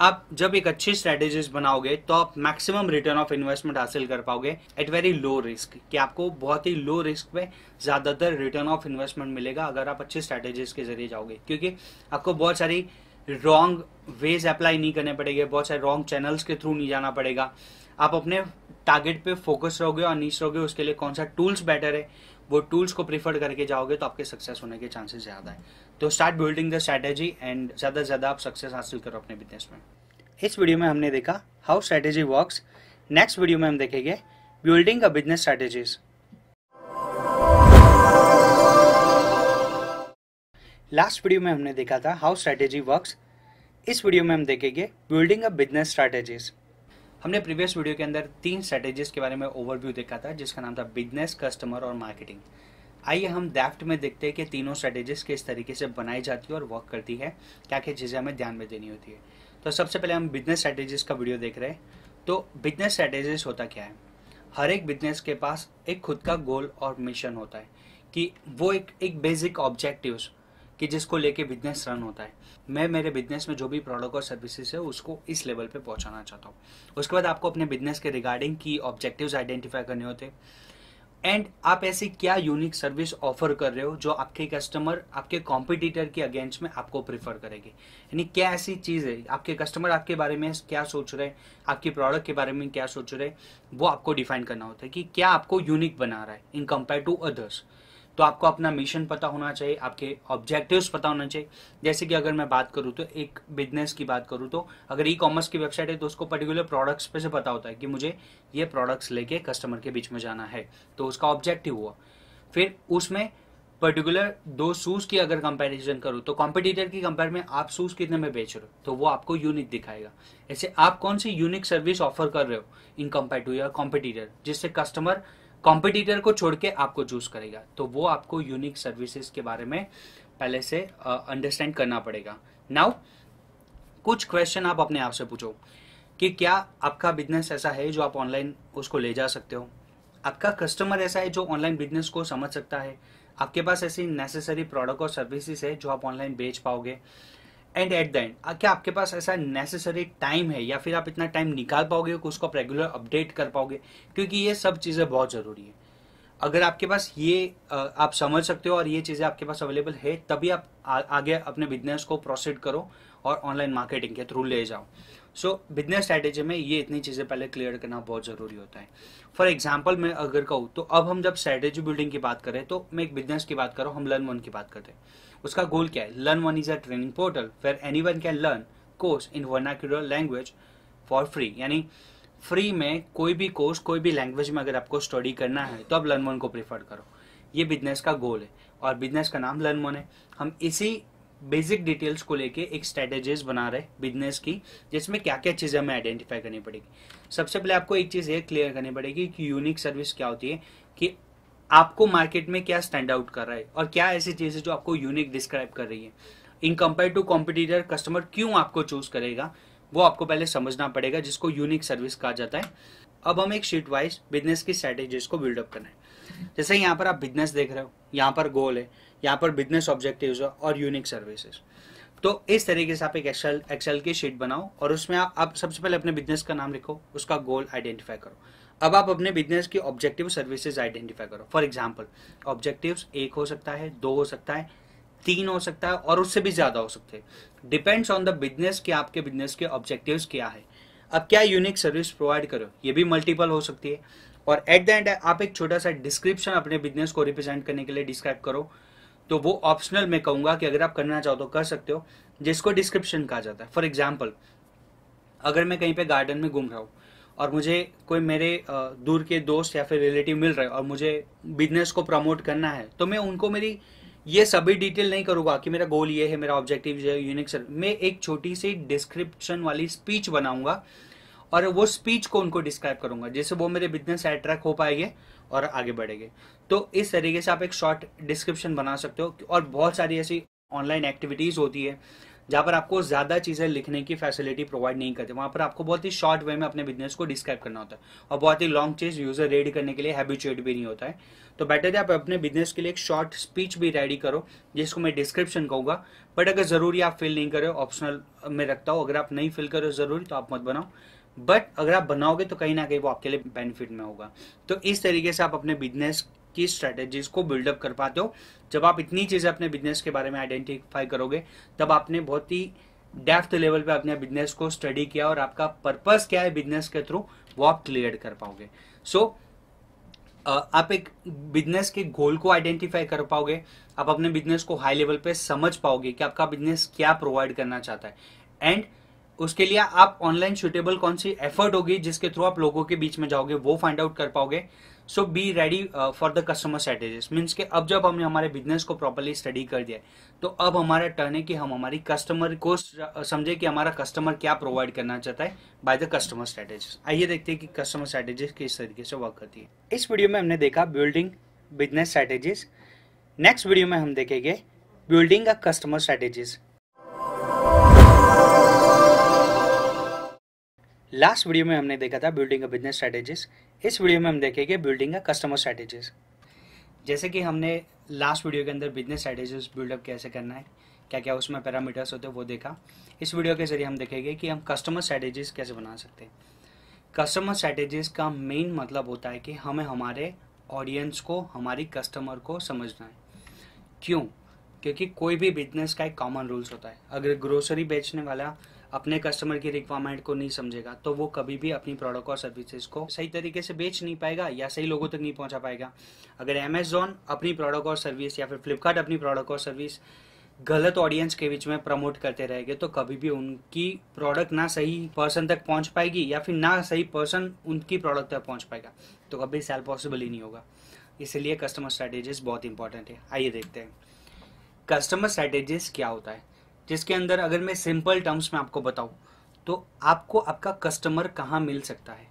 आप जब एक अच्छी स्ट्रेटेजी बनाओगे तो आप मैक्सिमम रिटर्न ऑफ इन्वेस्टमेंट हासिल कर पाओगे एट वेरी लो रिस्क कि आपको बहुत ही लो रिस्क पे ज़्यादातर रिटर्न ऑफ इन्वेस्टमेंट मिलेगा अगर आप अच्छी स्ट्रैटेजीज के जरिए जाओगे क्योंकि आपको बहुत सारी रॉन्ग वेज अप्लाई नहीं करने पड़ेंगे बहुत सारे रॉन्ग चैनल्स के थ्रू नहीं जाना पड़ेगा आप अपने टारगेट पे फोकस रहोगे और नीच रहोगे उसके लिए कौन सा टूल्स बेटर है वो टूल्स को प्रीफर करके जाओगे तो आपके सक्सेस होने के चांसेस ज़्यादा है तो start building the strategy and ज़्यादा से ज़्यादा आप सक्सेस हासिल करो अपने बिजनेस में इस वीडियो में हमने देखा how strategy work next video में हम देखेंगे building a business strategies last video में हमने देखा था हाउ स्ट्रैटेजी वर्क इस वीडियो में हम देखेंगे बिल्डिंग अ बिजनेस स्ट्रैटेजीज हमने प्रीवियस वीडियो के अंदर तीन स्ट्रैटेजीज के बारे में ओवरव्यू देखा था जिसका नाम था बिजनेस कस्टमर और मार्केटिंग आइए हम डेफ्ट में देखते हैं कि तीनों स्ट्रेटेजीज किस तरीके से बनाई जाती है और वर्क करती है क्या क्या चीज़ें हमें ध्यान में देनी होती है तो सबसे पहले हम बिजनेस स्ट्रेटेजीज का वीडियो देख रहे हैं तो बिजनेस स्ट्रेटेजीज होता क्या है हर एक बिजनेस के पास एक खुद का गोल और मिशन होता है कि वो एक एक बेसिक ऑब्जेक्टिव कि जिसको लेके बिजनेस रन होता है मैं मेरे बिजनेस में जो भी प्रोडक्ट और सर्विसेज है उसको इस लेवल पे पहुंचाना चाहता हूँ उसके बाद आपको अपने बिजनेस के रिगार्डिंग की ऑब्जेक्टिव्स आइडेंटिफाई करने होते हैं एंड आप ऐसी क्या यूनिक सर्विस ऑफर कर रहे हो जो आपके कस्टमर आपके कॉम्पिटिटर के अगेंस्ट में आपको प्रिफर करेंगे यानी क्या ऐसी चीज़ है आपके कस्टमर आपके बारे में क्या सोच रहे हैं आपके प्रोडक्ट के बारे में क्या सोच रहे हैं वो आपको डिफाइन करना होता है कि क्या आपको यूनिक बना रहा है इन कंपेयर टू अदर्स तो आपको अपना मिशन पता होना चाहिए आपके ऑब्जेक्टिव्स पता होना चाहिए जैसे कि अगर मैं बात करूँ तो एक बिजनेस की बात करूँ तो अगर ई कॉमर्स की वेबसाइट है तो उसको पर्टिकुलर प्रोडक्ट्स पे से पता होता है कि मुझे ये प्रोडक्ट्स लेके कस्टमर के बीच में जाना है तो उसका ऑब्जेक्टिव हुआ फिर उसमें पर्टिकुलर दो शूज़ की अगर कंपेरिजन करूँ तो कॉम्पिटिटर की कंपेयर में आप शूज़ कितने में बेच रहे हो तो वो आपको यूनिक दिखाएगा ऐसे आप कौन सी यूनिक सर्विस ऑफर कर रहे हो in compare to your competitor जिससे कस्टमर कॉम्पिटिटर को छोड़ के आपको चूज करेगा तो वो आपको यूनिक सर्विसेज के बारे में पहले से अंडरस्टैंड uh, करना पड़ेगा नाउ कुछ क्वेश्चन आप अपने आप से पूछो कि क्या आपका बिजनेस ऐसा है जो आप ऑनलाइन उसको ले जा सकते हो आपका कस्टमर ऐसा है जो ऑनलाइन बिजनेस को समझ सकता है आपके पास ऐसी नेसेसरी प्रोडक्ट और सर्विसेज है जो आप ऑनलाइन बेच पाओगे एंड एट द एंड क्या आपके पास ऐसा नेसेसरी टाइम है या फिर आप इतना टाइम निकाल पाओगे कि उसको आप रेगुलर अपडेट कर पाओगे क्योंकि ये सब चीज़ें बहुत ज़रूरी है अगर आपके पास ये आप समझ सकते हो और ये चीज़ें आपके पास अवेलेबल है तभी आप आ, आगे अपने बिजनेस को प्रोसीड करो और ऑनलाइन मार्केटिंग के थ्रू ले जाओ सो बिजनेस स्ट्रैटेजी में ये इतनी चीज़ें पहले क्लियर करना बहुत ज़रूरी होता है फॉर एग्जाम्पल मैं अगर कहूँ तो अब हम जब स्ट्रैटेजी बिल्डिंग की बात करें तो मैं एक बिजनेस की बात करूँ हम लर्न वन की बात करते हैं उसका गोल क्या है learn one is a training portal for anyone can learn course in vernacular language for free यानी फ्री में कोई भी कोर्स कोई भी लैंग्वेज में अगर आपको स्टडी करना है तो आप लर्न वन को प्रेफर करो ये बिजनेस का गोल है और बिजनेस का नाम लर्न वन है हम इसी बेसिक डिटेल्स को लेके एक स्ट्रेटेजीज बना रहे बिजनेस की जिसमें क्या क्या चीज़ें हमें आइडेंटिफाई करनी पड़ेगी सबसे पहले आपको एक चीज़ ये क्लियर करनी पड़ेगी कि यूनिक सर्विस क्या होती है कि आपको मार्केट में क्या स्टैंड आउट कर रहा है और क्या ऐसी चीज़ है जो आपको यूनिक डिस्क्राइब कर रही है in compare to competitor customer क्यों आपको चूज करेगा वो आपको पहले समझना पड़ेगा जिसको यूनिक सर्विस कहा जाता है अब हम एक शीट वाइज बिजनेस की स्ट्रैटेजीज को बिल्डअप करना है जैसे यहाँ पर आप बिजनेस देख रहे हो यहाँ पर गोल है यहाँ पर बिजनेस ऑब्जेक्टिव और यूनिक सर्विसेज तो इस तरीके से आप एक एक्सेल एक्सेल की शीट बनाओ और उसमें आप सबसे पहले अपने बिजनेस का नाम लिखो उसका गोल आइडेंटिफाई करो अब आप अपने बिजनेस की ऑब्जेक्टिव सर्विसेज आइडेंटिफाई करो फॉर एग्जाम्पल ऑब्जेक्टिव एक हो सकता है दो हो सकता है तीन हो सकता है और उससे भी ज़्यादा हो सकते हैं डिपेंड्स ऑन द बिजनेस कि आपके बिजनेस के ऑब्जेक्टिव क्या है अब क्या यूनिक सर्विस प्रोवाइड करो ये भी मल्टीपल हो सकती है और एट द एंड आप एक छोटा सा डिस्क्रिप्शन अपने बिजनेस को रिप्रेजेंट करने के लिए डिस्क्राइब करो तो वो ऑप्शनल मैं कहूँगा कि अगर आप करना चाहो तो कर सकते हो जिसको डिस्क्रिप्शन कहा जाता है फॉर एग्जाम्पल अगर मैं कहीं पर गार्डन में घूम रहा हूँ और मुझे कोई मेरे दूर के दोस्त या फिर रिलेटिव मिल रहे और मुझे बिजनेस को प्रमोट करना है तो मैं उनको मेरी ये सभी डिटेल नहीं करूँगा कि मेरा गोल ये है मेरा ऑब्जेक्टिव ये यूनिक सर मैं एक छोटी सी डिस्क्रिप्शन वाली स्पीच बनाऊंगा और वो स्पीच को उनको डिस्क्राइब करूंगा जिससे वो मेरे बिजनेस अट्रैक्ट हो पाएंगे और आगे बढ़ेंगे तो इस तरीके से आप एक शॉर्ट डिस्क्रिप्शन बना सकते हो और बहुत सारी ऐसी ऑनलाइन एक्टिविटीज़ होती है जहाँ पर आपको ज़्यादा चीज़ें लिखने की फैसिलिटी प्रोवाइड नहीं करते वहाँ पर आपको बहुत ही शॉर्ट वे में अपने बिजनेस को डिस्क्राइब करना होता है और बहुत ही लॉन्ग चीज़ यूज़र रेडी करने के लिए हैबिचुएट भी नहीं होता है तो बेटर थे आप अपने बिजनेस के लिए एक शॉर्ट स्पीच भी रेडी करो जिसको मैं डिस्क्रिप्शन कहूँगा बट अगर ज़रूरी आप फिल नहीं करो ऑप्शनल में रखता हूँ अगर आप नहीं फिल करो ज़रूरी तो आप मत बनाओ बट अगर आप बनाओगे तो कहीं ना कहीं वो आपके लिए बेनिफिट में होगा तो इस तरीके से आप अपने बिजनेस की स्ट्रेटेजीज को बिल्डअप कर पाते हो जब आप इतनी चीज़ें अपने बिजनेस के बारे में आइडेंटिफाई करोगे तब आपने बहुत ही डेफ्थ लेवल पे अपने बिजनेस को स्टडी किया और आपका पर्पस क्या है बिजनेस के थ्रू वो आप क्लियर कर पाओगे सो so, आप एक बिजनेस के गोल को आइडेंटिफाई कर पाओगे आप अपने बिजनेस को हाई लेवल पे समझ पाओगे कि आपका बिजनेस क्या प्रोवाइड करना चाहता है एंड उसके लिए आप ऑनलाइन सुटेबल कौन सी एफर्ट होगी जिसके थ्रू आप लोगों के बीच में जाओगे वो फाइंड आउट कर पाओगे so be ready for the customer strategies means के अब जब हमने हमारे बिजनेस को प्रॉपरली स्टडी कर दिया तो अब हमारा टर्न है कि हम हमारी कस्टमर को समझे कि हमारा कस्टमर क्या प्रोवाइड करना चाहता है बाय द कस्टमर स्ट्रेटेजिस आइए देखते हैं कि कस्टमर स्ट्रेटेजिस किस तरीके से वर्क करती है इस वीडियो में हमने देखा building business strategies next video में हम देखेंगे building a customer strategies last video में हमने देखा था बिल्डिंग अ बिजनेस स्ट्रैटेजीज इस वीडियो में हम देखेंगे बिल्डिंग अ कस्टमर स्ट्रेटेजीज जैसे कि हमने लास्ट वीडियो के अंदर बिजनेस स्ट्रैटेजीज बिल्डअप कैसे करना है क्या क्या उसमें पैरामीटर्स होते हैं वो देखा इस वीडियो के जरिए हम देखेंगे कि हम कस्टमर स्ट्रैटेजीज कैसे बना सकते हैं कस्टमर स्ट्रैटेजीज का मेन मतलब होता है कि हमें हमारे ऑडियंस को हमारी कस्टमर को समझना है क्यों क्योंकि कोई भी बिजनेस का एक कॉमन रूल्स होता है अगर ग्रोसरी बेचने वाला अपने कस्टमर की रिक्वायरमेंट को नहीं समझेगा तो वो कभी भी अपनी प्रोडक्ट और सर्विसेज को सही तरीके से बेच नहीं पाएगा या सही लोगों तक नहीं पहुंचा पाएगा अगर अमेजोन अपनी प्रोडक्ट और सर्विस या फिर फ्लिपकार्ट अपनी प्रोडक्ट और सर्विस गलत ऑडियंस के बीच में प्रमोट करते रहेंगे तो कभी भी उनकी प्रोडक्ट ना सही पर्सन तक पहुंच पाएगी या फिर ना सही पर्सन उनकी प्रोडक्ट तक पहुंच पाएगा तो कभी सेल पॉसिबल ही नहीं होगा इसलिए कस्टमर स्ट्रैटेजिस बहुत इंपॉर्टेंट है आइए देखते हैं कस्टमर स्ट्रैटेजिस क्या होता है जिसके अंदर अगर मैं सिंपल टर्म्स में आपको बताऊँ तो आपको आपका कस्टमर कहाँ मिल सकता है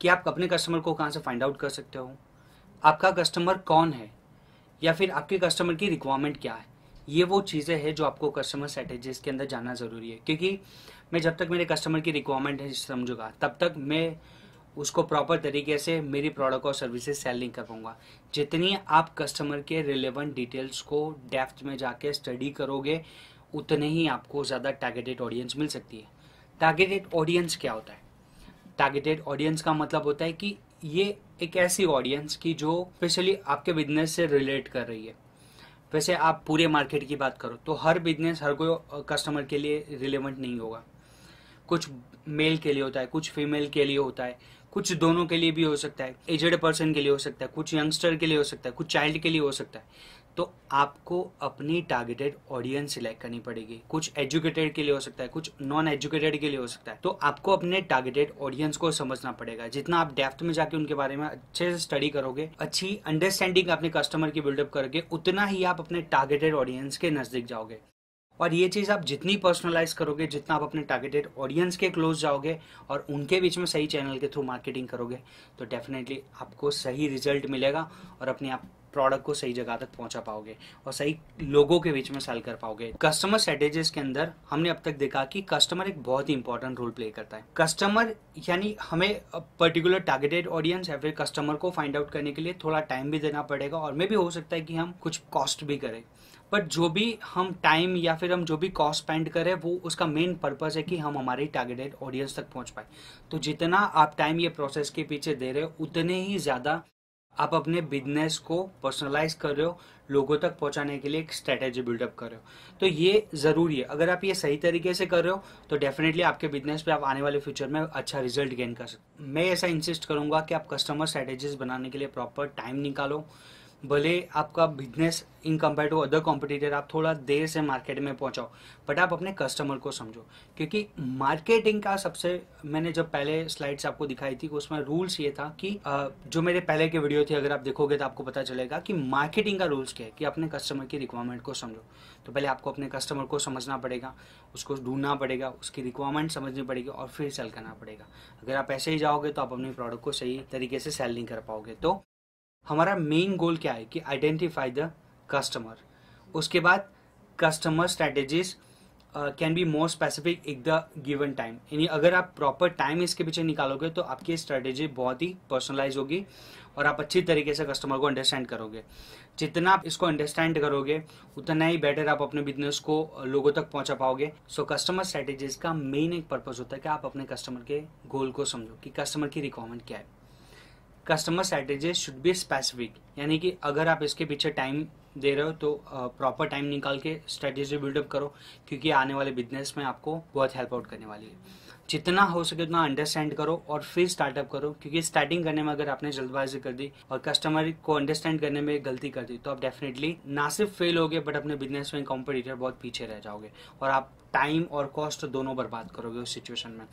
कि आप अपने कस्टमर को कहाँ से फाइंड आउट कर सकते हो आपका कस्टमर कौन है या फिर आपके कस्टमर की रिक्वायरमेंट क्या है ये वो चीज़ें हैं जो आपको कस्टमर स्ट्रेटेजीज के अंदर जानना ज़रूरी है क्योंकि मैं जब तक मेरे कस्टमर की रिक्वायरमेंट है समझूंगा तब तक मैं उसको प्रॉपर तरीके से मेरी प्रोडक्ट और सर्विसेज सेल नहीं कर पाऊंगा जितनी आप कस्टमर के रिलेवेंट डिटेल्स को डेप्थ में जाके स्टडी करोगे उतने ही आपको ज़्यादा टारगेटेड ऑडियंस मिल सकती है टारगेटेड ऑडियंस क्या होता है टारगेटेड ऑडियंस का मतलब होता है कि ये एक ऐसी ऑडियंस की जो स्पेशली आपके बिजनेस से रिलेट कर रही है वैसे आप पूरे मार्केट की बात करो तो हर बिजनेस हर कोई कस्टमर के लिए रिलेवेंट नहीं होगा कुछ मेल के लिए होता है कुछ फीमेल के लिए होता है कुछ दोनों के लिए भी हो सकता है एजेड पर्सन के लिए हो सकता है कुछ यंगस्टर के लिए हो सकता है कुछ चाइल्ड के लिए हो सकता है तो आपको अपनी टारगेटेड ऑडियंस सिलेक्ट करनी पड़ेगी कुछ एजुकेटेड के लिए हो सकता है कुछ नॉन एजुकेटेड के लिए हो सकता है तो आपको अपने टारगेटेड ऑडियंस को समझना पड़ेगा जितना आप डेप्थ में जाके उनके बारे में अच्छे से स्टडी करोगे अच्छी अंडरस्टैंडिंग अपने कस्टमर की बिल्डअप करके उतना ही आप अपने टारगेटेड ऑडियंस के नज़दीक जाओगे और ये चीज़ आप जितनी पर्सनलाइज करोगे जितना आप अपने टारगेटेड ऑडियंस के क्लोज जाओगे और उनके बीच में सही चैनल के थ्रू मार्केटिंग करोगे तो डेफिनेटली आपको सही रिजल्ट मिलेगा और अपने आप प्रोडक्ट को सही जगह तक पहुंचा पाओगे और सही लोगों के बीच में सेल कर पाओगे कस्टमर स्ट्रेटेजीज के अंदर हमने अब तक देखा कि कस्टमर एक बहुत ही इंपॉर्टेंट रोल प्ले करता है कस्टमर यानी हमें पर्टिकुलर टारगेटेड ऑडियंस या फिर कस्टमर को फाइंड आउट करने के लिए थोड़ा टाइम भी देना पड़ेगा और मे भी हो सकता है कि हम कुछ कॉस्ट भी करें बट जो भी हम टाइम या फिर हम जो भी कॉस्ट स्पेंड करें वो उसका मेन पर्पज़ है कि हम हमारी टारगेटेड ऑडियंस तक पहुंच पाए तो जितना आप टाइम ये प्रोसेस के पीछे दे रहे हो उतने ही ज़्यादा आप अपने बिजनेस को पर्सनलाइज कर रहे हो लोगों तक पहुंचाने के लिए एक स्ट्रेटेजी बिल्डअप कर रहे हो तो ये ज़रूरी है अगर आप ये सही तरीके से कर रहे हो तो डेफिनेटली आपके बिजनेस पे आप आने वाले फ्यूचर में अच्छा रिजल्ट गेन कर सकते मैं ऐसा इंसिस्ट करूँगा कि आप कस्टमर स्ट्रेटेजीज बनाने के लिए प्रॉपर टाइम निकालो भले आपका business in compare to other competitor आप थोड़ा देर से मार्केट में पहुंचाओ बट आप अपने कस्टमर को समझो क्योंकि मार्केटिंग का सबसे मैंने जब पहले स्लाइड्स आपको दिखाई थी उसमें रूल्स ये था कि जो मेरे पहले के वीडियो थे अगर आप देखोगे तो आपको पता चलेगा कि मार्केटिंग का रूल्स क्या है कि अपने कस्टमर की रिक्वायरमेंट को समझो तो पहले आपको अपने कस्टमर को समझना पड़ेगा उसको ढूंढना पड़ेगा उसकी रिक्वायरमेंट समझनी पड़ेगी और फिर सेल करना पड़ेगा अगर आप ऐसे ही जाओगे तो आप अपने प्रोडक्ट को सही तरीके से सेल नहीं कर पाओगे तो हमारा मेन गोल क्या है कि आइडेंटिफाई द कस्टमर उसके बाद customer strategies can be more specific एक द गिवन टाइम यानी अगर आप प्रॉपर टाइम इसके पीछे निकालोगे तो आपकी स्ट्रैटेजी बहुत ही पर्सनलाइज होगी और आप अच्छी तरीके से कस्टमर को अंडरस्टैंड करोगे जितना आप इसको अंडरस्टैंड करोगे उतना ही बेटर आप अपने बिजनेस को uh, लोगों तक पहुंचा पाओगे सो कस्टमर स्ट्रैटेजीज का मेन एक पर्पज़ होता है कि आप अपने कस्टमर के गोल को समझो कि कस्टमर की रिक्वायरमेंट क्या है customer strategy should be specific यानी कि अगर आप इसके पीछे टाइम दे रहे हो तो प्रॉपर टाइम निकाल के स्ट्रैटेजी बिल्डअप करो क्योंकि आने वाले बिजनेस में आपको बहुत हेल्प आउट करने वाली है जितना हो सके उतना अंडरस्टैंड करो और फिर स्टार्टअप करो क्योंकि स्टार्टिंग करने में अगर आपने जल्दबाजी कर दी और कस्टमर को अंडरस्टैंड करने में गलती कर दी तो आप डेफिनेटली ना सिर्फ फेल होगे बट अपने बिजनेस में कॉम्पिटिटर बहुत पीछे रह जाओगे और आप टाइम और कॉस्ट दोनों बर्बाद करोगे उस सिचुएशन में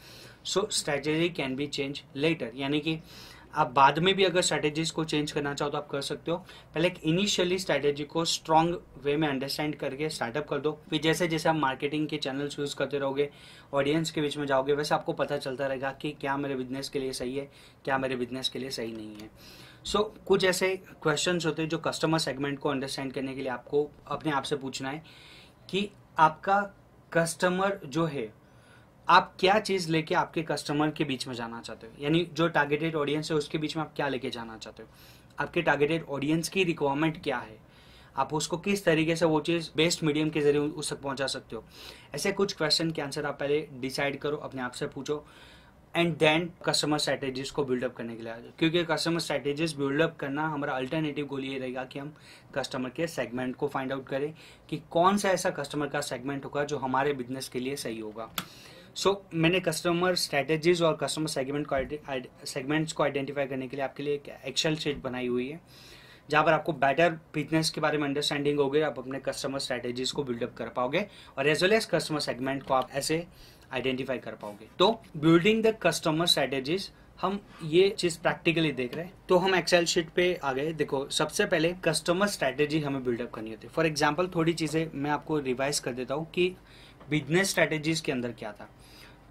so strategy can be change later यानी कि आप बाद में भी अगर स्ट्रैटेजीज को चेंज करना चाहो तो आप कर सकते हो पहले एक इनिशियली स्ट्रैटेजी को स्ट्रॉन्ग वे में अंडरस्टैंड करके स्टार्टअप कर दो फिर जैसे जैसे आप मार्केटिंग के चैनल्स यूज़ करते रहोगे ऑडियंस के बीच में जाओगे वैसे आपको पता चलता रहेगा कि क्या मेरे बिजनेस के लिए सही है क्या मेरे बिजनेस के लिए सही नहीं है सो so, कुछ ऐसे क्वेश्चन होते हैं जो कस्टमर सेगमेंट को अंडरस्टैंड करने के लिए आपको अपने आप से पूछना है कि आपका कस्टमर जो है आप क्या चीज़ लेके आपके कस्टमर के बीच में जाना चाहते हो यानी जो टारगेटेड ऑडियंस है उसके बीच में आप क्या लेके जाना चाहते हो आपके टारगेटेड ऑडियंस की रिक्वायरमेंट क्या है आप उसको किस तरीके से वो चीज़ बेस्ट मीडियम के जरिए उस तक पहुंचा सकते हो ऐसे कुछ क्वेश्चन के आंसर आप पहले डिसाइड करो अपने आप से पूछो एंड देन कस्टमर स्ट्रैटेजीज को बिल्डअप करने के लिए क्योंकि कस्टमर स्ट्रैटेजीज बिल्डअप करना हमारा अल्टरनेटिव गोल ये रहेगा कि हम कस्टमर के सेगमेंट को फाइंड आउट करें कि कौन सा ऐसा कस्टमर का सेगमेंट होगा जो हमारे बिजनेस के लिए सही होगा सो so, मैंने कस्टमर स्ट्रैटेजीज और कस्टमर सेगमेंट को सेगमेंट्स को आइडेंटिफाई करने के लिए आपके लिए एक एक्सेल शीट बनाई हुई है जहाँ पर आपको बेटर बिजनेस के बारे में अंडरस्टैंडिंग होगी आप अपने कस्टमर स्ट्रैटेजीज को बिल्डअप कर पाओगे और as well as customer segment को आप ऐसे आइडेंटिफाई कर पाओगे तो बिल्डिंग द कस्टमर स्ट्रैटेजीज हम ये चीज प्रैक्टिकली देख रहे हैं तो हम एक्सेल शीट पे आ गए देखो सबसे पहले कस्टमर स्ट्रैटेजी हमें बिल्डअप करनी होती है फॉर एग्जाम्पल थोड़ी चीजें मैं आपको रिवाइज कर देता हूँ कि बिजनेस स्ट्रैटेजीज के अंदर क्या था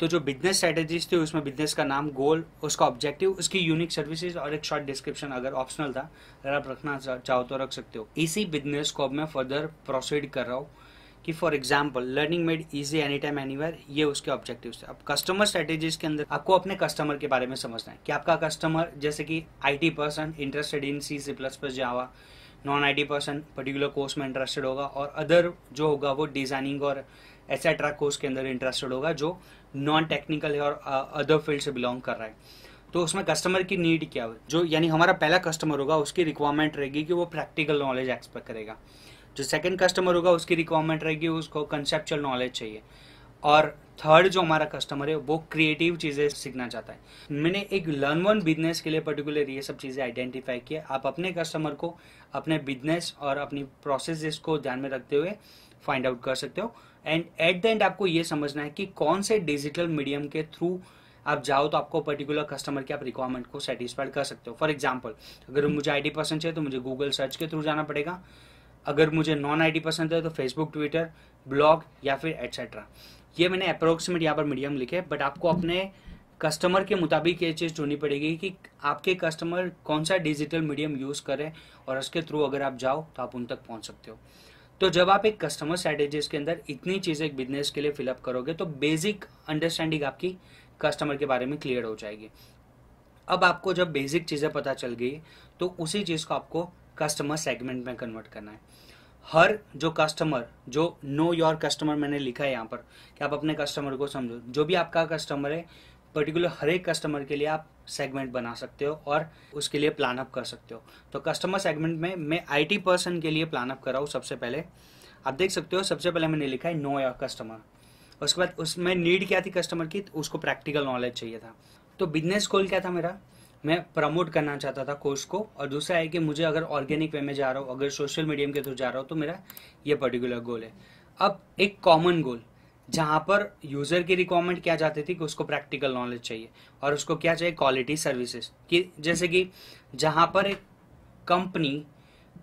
तो जो बिजनेस स्ट्रेटेजीज थी उसमें बिजनेस का नाम गोल उसका ऑब्जेक्टिव उसकी यूनिक सर्विसेज और एक शॉर्ट डिस्क्रिप्शन अगर ऑप्शनल था अगर आप रखना चाहो तो रख सकते हो इसी बिजनेस को अब मैं फर्दर प्रोसीड कर रहा हूँ कि for example learning made easy any time any ये उसके ऑब्जेक्टिव थे अब कस्टमर स्ट्रेटेजीज के अंदर आपको अपने कस्टमर के बारे में समझना है कि आपका कस्टमर जैसे कि I T person interested in C C plus plus Java non I T person particular course में इंटरेस्टेड होगा और अदर जो होगा वो डिजाइनिंग और एसेट्रा कोर्स के अंदर इंटरेस्टेड होगा जो नॉन टेक्निकल है और अदर फील्ड से बिलोंग कर रहा है तो उसमें कस्टमर की नीड क्या है जो यानी हमारा पहला कस्टमर होगा उसकी रिक्वायरमेंट रहेगी कि वो प्रैक्टिकल नॉलेज एक्सपेक्ट करेगा जो सेकंड कस्टमर होगा उसकी रिक्वायरमेंट रहेगी उसको कंसेप्चुअल नॉलेज चाहिए और थर्ड जो हमारा कस्टमर है वो क्रिएटिव चीज़ें सीखना चाहता है मैंने एक लर्न वन बिजनेस के लिए पर्टिकुलर ये सब चीज़ें आइडेंटिफाई किया आप अपने कस्टमर को अपने बिजनेस और अपनी प्रोसेस को ध्यान में रखते हुए फाइंड आउट कर सकते हो एंड एट द एंड आपको ये समझना है कि कौन से डिजिटल मीडियम के थ्रू आप जाओ तो आपको पर्टिकुलर कस्टमर की आप रिक्वायरमेंट को सेटिस्फाइड कर सकते हो फॉर एग्जाम्पल अगर हम्म। मुझे आई डी पसंद है तो मुझे गूगल सर्च के थ्रू जाना पड़ेगा अगर मुझे नॉन आईडी पसंद है तो फेसबुक ट्विटर ब्लॉग या फिर एट्सेट्रा ये मैंने अप्रोक्सीमेट यहाँ पर मीडियम लिखे बट आपको अपने कस्टमर के मुताबिक ये चीज़ ढूंढनी पड़ेगी कि आपके कस्टमर कौन सा डिजिटल मीडियम यूज़ करें और उसके थ्रू अगर आप जाओ तो आप उन तक पहुँच सकते हो तो जब आप एक कस्टमर स्ट्रेटेजी के अंदर इतनी चीज़ें एक बिजनेस के लिए फिलअप करोगे तो बेसिक अंडरस्टैंडिंग आपकी कस्टमर के बारे में क्लियर हो जाएगी अब आपको जब बेसिक चीज़ें पता चल गई तो उसी चीज़ को आपको कस्टमर सेगमेंट में कन्वर्ट करना है हर जो कस्टमर जो नो योर कस्टमर मैंने लिखा है यहाँ पर कि आप अपने कस्टमर को समझो जो भी आपका कस्टमर है पर्टिकुलर हर एक कस्टमर के लिए आप सेगमेंट बना सकते हो और उसके लिए प्लान अप कर सकते हो तो कस्टमर सेगमेंट में मैं आईटी पर्सन के लिए प्लान अप कर रहा हूँ सबसे पहले आप देख सकते हो सबसे पहले मैंने लिखा है नो योर कस्टमर उसके बाद उसमें नीड क्या थी कस्टमर की तो उसको प्रैक्टिकल नॉलेज चाहिए था तो बिजनेस गोल क्या था मेरा मैं प्रमोट करना चाहता था कोर्स को और दूसरा है कि मुझे अगर ऑर्गेनिक वे में जा रहा हूँ अगर सोशल मीडियम के थ्रू जा रहा हूँ तो मेरा ये पर्टिकुलर गोल है अब एक कॉमन गोल जहाँ पर यूज़र की रिक्वायरमेंट क्या चाहती थी कि उसको प्रैक्टिकल नॉलेज चाहिए और उसको क्या चाहिए क्वालिटी सर्विसेज कि जैसे कि जहाँ पर एक कंपनी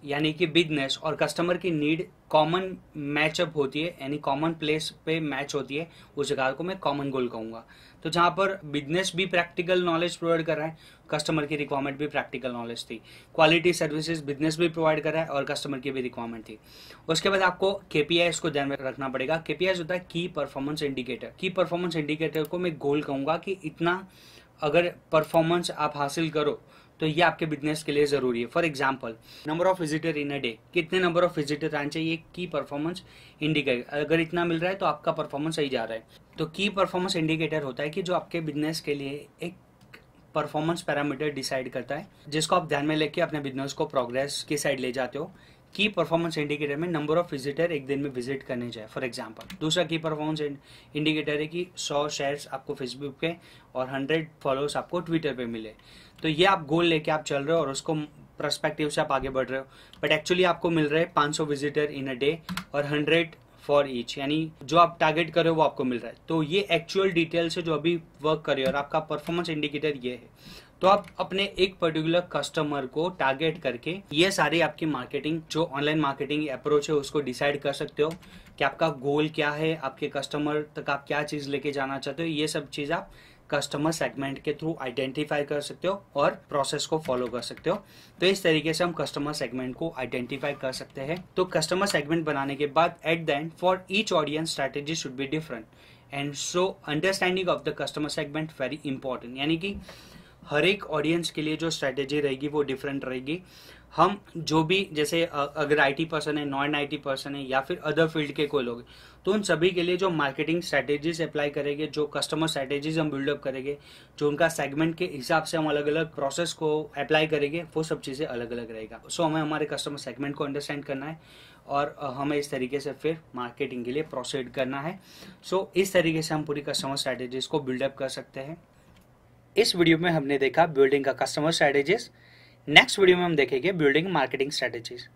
यानी कि बिजनेस और कस्टमर की नीड कॉमन मैचअप होती है यानी कॉमन प्लेस पे मैच होती है उस जगह को मैं कॉमन गोल कहूँगा तो जहाँ पर बिजनेस भी प्रैक्टिकल नॉलेज प्रोवाइड कर रहा है कस्टमर की रिक्वायरमेंट भी प्रैक्टिकल नॉलेज थी क्वालिटी सर्विसेज बिजनेस भी प्रोवाइड कर रहा है और कस्टमर की भी रिक्वायरमेंट थी उसके बाद आपको के को ध्यान में रखना पड़ेगा के होता है key performance indicator key performance indicator को मैं गोल कहूँगा कि इतना अगर परफॉर्मेंस आप हासिल करो तो ये आपके बिजनेस के लिए ज़रूरी है for example number of visitor in a day कितने नंबर ऑफ विजिटर आने चाहिए की परफॉर्मेंस इंडिकेटर अगर इतना मिल रहा है तो आपका परफॉर्मेंस सही जा रहा है तो की परफॉर्मेंस इंडिकेटर होता है कि जो आपके बिजनेस के लिए एक परफॉर्मेंस पैरामीटर डिसाइड करता है जिसको आप ध्यान में लेके अपने बिजनेस को प्रोग्रेस की साइड ले जाते हो की परफॉर्मेंस इंडिकेटर में नंबर ऑफ विजिटर एक दिन में विजिट करने जाए फॉर एग्जांपल दूसरा की परफॉर्मेंस इंडिकेटर है कि 100 शेयर्स आपको फेसबुक पे और 100 फॉलोअर्स आपको ट्विटर पे मिले तो ये आप गोल लेके आप चल रहे हो और उसको प्रस्पेक्टिव से आप आगे बढ़ रहे हो बट एक्चुअली आपको मिल रहे हैं 500 विजिटर इन अ डे और 100 फॉर ईच यानी जो आप टारगेट कर रहे हो वो आपको मिल रहा है तो ये एक्चुअल डिटेल से जो अभी वर्क कर रहे हो और आपका परफॉर्मेंस इंडिकेटर ये है तो आप अपने एक पर्टिकुलर कस्टमर को टारगेट करके ये सारी आपकी मार्केटिंग जो ऑनलाइन मार्केटिंग अप्रोच है उसको डिसाइड कर सकते हो कि आपका गोल क्या है आपके कस्टमर तक आप क्या चीज़ लेके जाना चाहते हो ये सब चीज़ आप कस्टमर सेगमेंट के थ्रू आइडेंटिफाई कर सकते हो और प्रोसेस को फॉलो कर सकते हो तो इस तरीके से हम कस्टमर सेगमेंट को आइडेंटिफाई कर सकते हैं तो कस्टमर सेगमेंट बनाने के बाद at the end for each audience strategy should be different and so understanding of the customer segment very important यानी कि हर एक ऑडियंस के लिए जो स्ट्रैटेजी रहेगी वो डिफरेंट रहेगी हम जो भी जैसे अगर आईटी पर्सन है नॉन आईटी पर्सन है या फिर अदर फील्ड के कोई लोग तो उन सभी के लिए जो मार्केटिंग स्ट्रैटेजीज अप्लाई करेंगे जो कस्टमर स्ट्रैटेजीज हम बिल्डअप करेंगे जो उनका सेगमेंट के हिसाब से हम अलग अलग प्रोसेस को अप्लाई करेंगे वो सब चीज़ें अलग अलग रहेगा सो हमें हमारे कस्टमर सेगमेंट को अंडरस्टैंड करना है और हमें इस तरीके से फिर मार्केटिंग के लिए प्रोसीड करना है सो so, इस तरीके से हम पूरी कस्टमर स्ट्रैटेजीज को बिल्डअप कर सकते हैं इस वीडियो में हमने देखा बिल्डिंग का कस्टमर स्ट्रैटेजीज नेक्स्ट वीडियो में हम देखेंगे building marketing strategies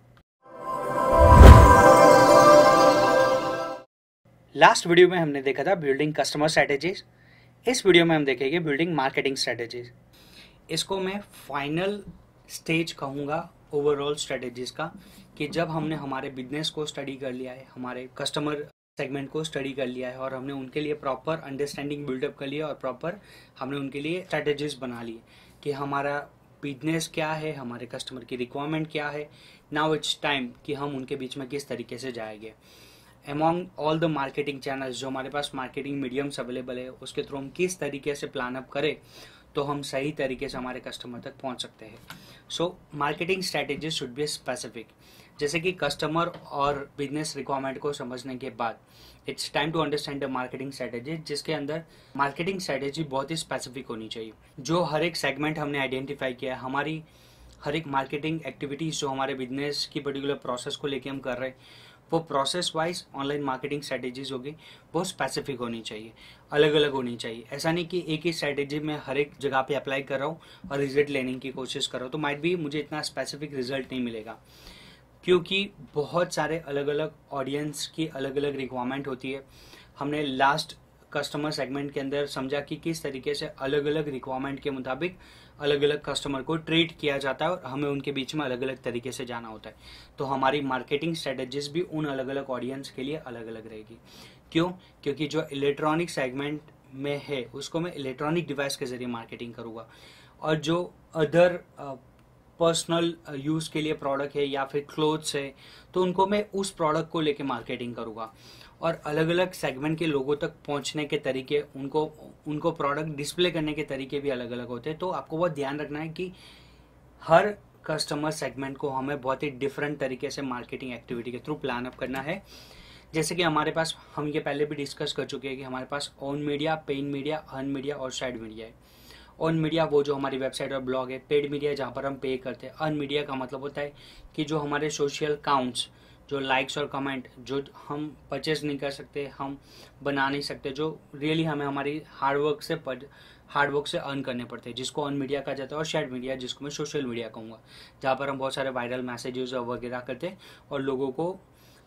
last video में हमने देखा था बिल्डिंग कस्टमर स्ट्रैटेजीज इस वीडियो में हम देखेंगे बिल्डिंग मार्केटिंग स्ट्रेटेजीज इसको मैं फाइनल स्टेज कहूँगा ओवरऑल स्ट्रैटेजीज का कि जब हमने हमारे बिजनेस को स्टडी कर लिया है हमारे कस्टमर सेगमेंट को स्टडी कर लिया है और हमने उनके लिए प्रॉपर अंडरस्टैंडिंग बिल्डअप कर लिया और प्रॉपर हमने उनके लिए स्ट्रैटेजीज बना लिए कि हमारा बिजनेस क्या है हमारे कस्टमर की रिक्वायरमेंट क्या है नाउ इट्स टाइम कि हम उनके बीच में किस तरीके से जाएंगे among all the marketing channels जो हमारे पास मार्केटिंग मीडियम्स अवेलेबल है उसके थ्रू हम किस तरीके से प्लान अप करें तो हम सही तरीके से हमारे कस्टमर तक पहुंच सकते हैं so marketing strategy should be specific जैसे कि कस्टमर और बिजनेस रिक्वायरमेंट को समझने के बाद it's time to understand the marketing strategy जिसके अंदर मार्केटिंग स्ट्रैटेजी बहुत ही स्पेसिफिक होनी चाहिए जो हर एक सेगमेंट हमने आइडेंटिफाई किया है हमारी हर एक मार्केटिंग एक्टिविटीज़ जो हमारे बिजनेस की पर्टिकुलर प्रोसेस को लेके हम कर रहे हैं वो process wise online marketing strategies होगी वो स्पेसिफिक होनी चाहिए अलग अलग होनी चाहिए ऐसा नहीं कि एक ही स्ट्रैटेजी में हर एक जगह पे अप्लाई कर रहा हूँ और रिजल्ट लेने की कोशिश कर रहा हूँ तो माइट भी मुझे इतना स्पेसिफिक रिजल्ट नहीं मिलेगा क्योंकि बहुत सारे अलग अलग ऑडियंस की अलग अलग रिक्वायरमेंट होती है हमने लास्ट कस्टमर सेगमेंट के अंदर समझा कि किस तरीके से अलग अलग रिक्वायरमेंट के मुताबिक अलग अलग कस्टमर को ट्रीट किया जाता है और हमें उनके बीच में अलग अलग तरीके से जाना होता है तो हमारी मार्केटिंग स्ट्रेटेजीज भी उन अलग अलग ऑडियंस के लिए अलग अलग रहेगी क्यों क्योंकि जो इलेक्ट्रॉनिक सेगमेंट में है उसको मैं इलेक्ट्रॉनिक डिवाइस के जरिए मार्केटिंग करूँगा और जो अदर पर्सनल यूज़ के लिए प्रोडक्ट है या फिर क्लोथ्स है तो उनको मैं उस प्रोडक्ट को लेकर मार्केटिंग करूँगा और अलग अलग सेगमेंट के लोगों तक पहुंचने के तरीके उनको उनको प्रोडक्ट डिस्प्ले करने के तरीके भी अलग अलग होते हैं तो आपको बहुत ध्यान रखना है कि हर कस्टमर सेगमेंट को हमें बहुत ही डिफरेंट तरीके से मार्केटिंग एक्टिविटी के थ्रू प्लान अप करना है जैसे कि हमारे पास हम ये पहले भी डिस्कस कर चुके हैं कि हमारे पास own media paid media earn media और साइड मीडिया है ऑन मीडिया वो जो हमारी वेबसाइट और ब्लॉग है पेड मीडिया जहाँ पर हम पे करते हैं अन मीडिया का मतलब होता है कि जो हमारे सोशल काउंट्स जो लाइक्स और कमेंट जो हम परचेज नहीं कर सकते हम बना नहीं सकते जो रियली हमें हमारी हार्डवर्क से हार्डवर्क से अर्न करने पड़ते हैं जिसको अर्न मीडिया कहा जाता है और शेड मीडिया जिसको मैं सोशल मीडिया कहूँगा जहाँ पर हम बहुत सारे वायरल मैसेजेस वगैरह करते हैं और लोगों को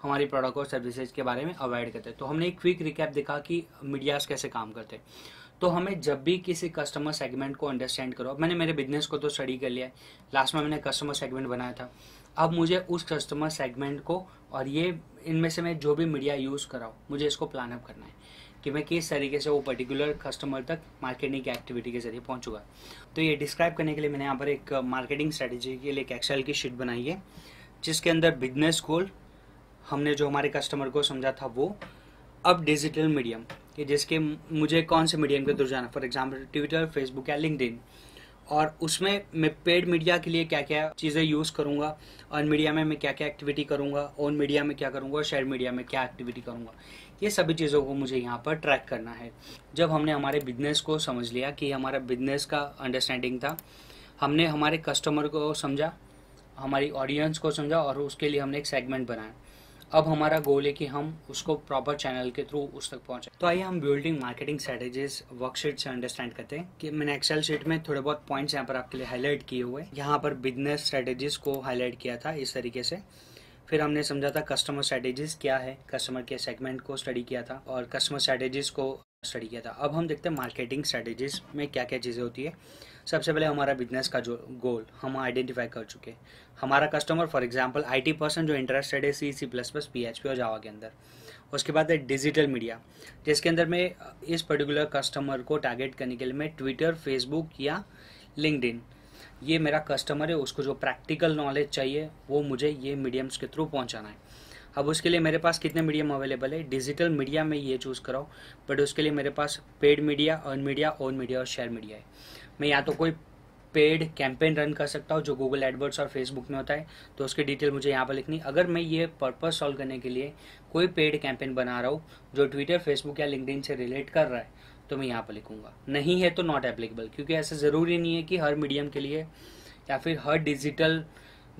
हमारी प्रोडक्ट और सर्विसेज के बारे में अवॉइड करते हैं तो हमने एक क्विक रिकैप देखा कि मीडियाज़ कैसे काम करते हैं तो हमें जब भी किसी कस्टमर सेगमेंट को अंडरस्टैंड करो मैंने मेरे बिजनेस को तो स्टडी कर लिया है लास्ट में मैंने कस्टमर सेगमेंट बनाया था अब मुझे उस कस्टमर सेगमेंट को और ये इनमें से मैं जो भी मीडिया यूज़ कराऊँ मुझे इसको प्लान अप करना है कि मैं किस तरीके से वो पर्टिकुलर कस्टमर तक मार्केटिंग की एक्टिविटी के जरिए पहुंचूंगा तो ये डिस्क्राइब करने के लिए मैंने यहाँ पर एक मार्केटिंग uh, स्ट्रेटेजी के लिए एक एक्सेल की शीट बनाई है जिसके अंदर बिजनेस गोल हमने जो हमारे कस्टमर को समझा था वो अब डिजिटल मीडियम कि जिसके मुझे कौन से मीडियम के थ्रू जाना फॉर एग्जाम्पल ट्विटर फेसबुक या लिंकड और उसमें मैं पेड मीडिया के लिए क्या क्या चीज़ें यूज़ करूँगा अन मीडिया में मैं क्या क्या एक्टिविटी करूँगा ओन मीडिया में क्या करूँगा शेयर मीडिया में क्या एक्टिविटी करूँगा ये सभी चीज़ों को मुझे यहाँ पर ट्रैक करना है जब हमने हमारे बिजनेस को समझ लिया कि हमारा बिजनेस का अंडरस्टैंडिंग था हमने हमारे कस्टमर को समझा हमारी ऑडियंस को समझा और उसके लिए हमने एक सेगमेंट बनाया अब हमारा गोल है कि हम उसको प्रॉपर चैनल के थ्रू उस तक पहुंचे तो आइए हम बिल्डिंग मार्केटिंग स्ट्रेटेजीज वर्कशीट से अंडरस्टैंड करते हैं कि मैंने एक्सेल शीट में थोड़े बहुत पॉइंट्स यहाँ पर आपके लिए हाईलाइट किए हुए यहाँ पर बिजनेस स्ट्रेटेजीज को हाईलाइट किया था इस तरीके से फिर हमने समझा था कस्टमर स्ट्रेटेजीज क्या है कस्टमर के सेगमेंट को स्टडी किया था और कस्टमर स्ट्रेटेजीज को स्टडी किया था अब हम देखते हैं मार्केटिंग स्ट्रेटेजीज में क्या क्या चीज़ें होती है सबसे पहले हमारा बिजनेस का जो गोल हम आइडेंटिफाई कर चुके हैं हमारा customer for example I T person जो इंटरेस्टेड है C C plus plus P H P और जावा के अंदर उसके बाद है डिजिटल मीडिया जिसके अंदर मैं इस पर्टिकुलर कस्टमर को टारगेट करने के लिए मैं ट्विटर फेसबुक या लिंकड ये मेरा कस्टमर है उसको जो प्रैक्टिकल नॉलेज चाहिए वो मुझे ये मीडियम्स के थ्रू पहुंचाना है अब उसके लिए मेरे पास कितने मीडियम अवेलेबल है डिजिटल मीडिया में ये चूज़ कराऊँ बट उसके लिए मेरे पास paid media earn media own media और शेयर मीडिया है मैं या तो कोई पेड कैंपेन रन कर सकता हूँ जो गूगल एडवर्ड्स और फेसबुक में होता है तो उसकी डिटेल मुझे यहाँ पर लिखनी अगर मैं ये पर्पज़ सॉल्व करने के लिए कोई पेड कैंपेन बना रहा हूँ जो ट्विटर फेसबुक या लिंकडिन से रिलेट कर रहा है तो मैं यहाँ पर लिखूंगा नहीं है तो नॉट एप्लीकेबल क्योंकि ऐसा ज़रूरी नहीं है कि हर मीडियम के लिए या फिर हर डिजिटल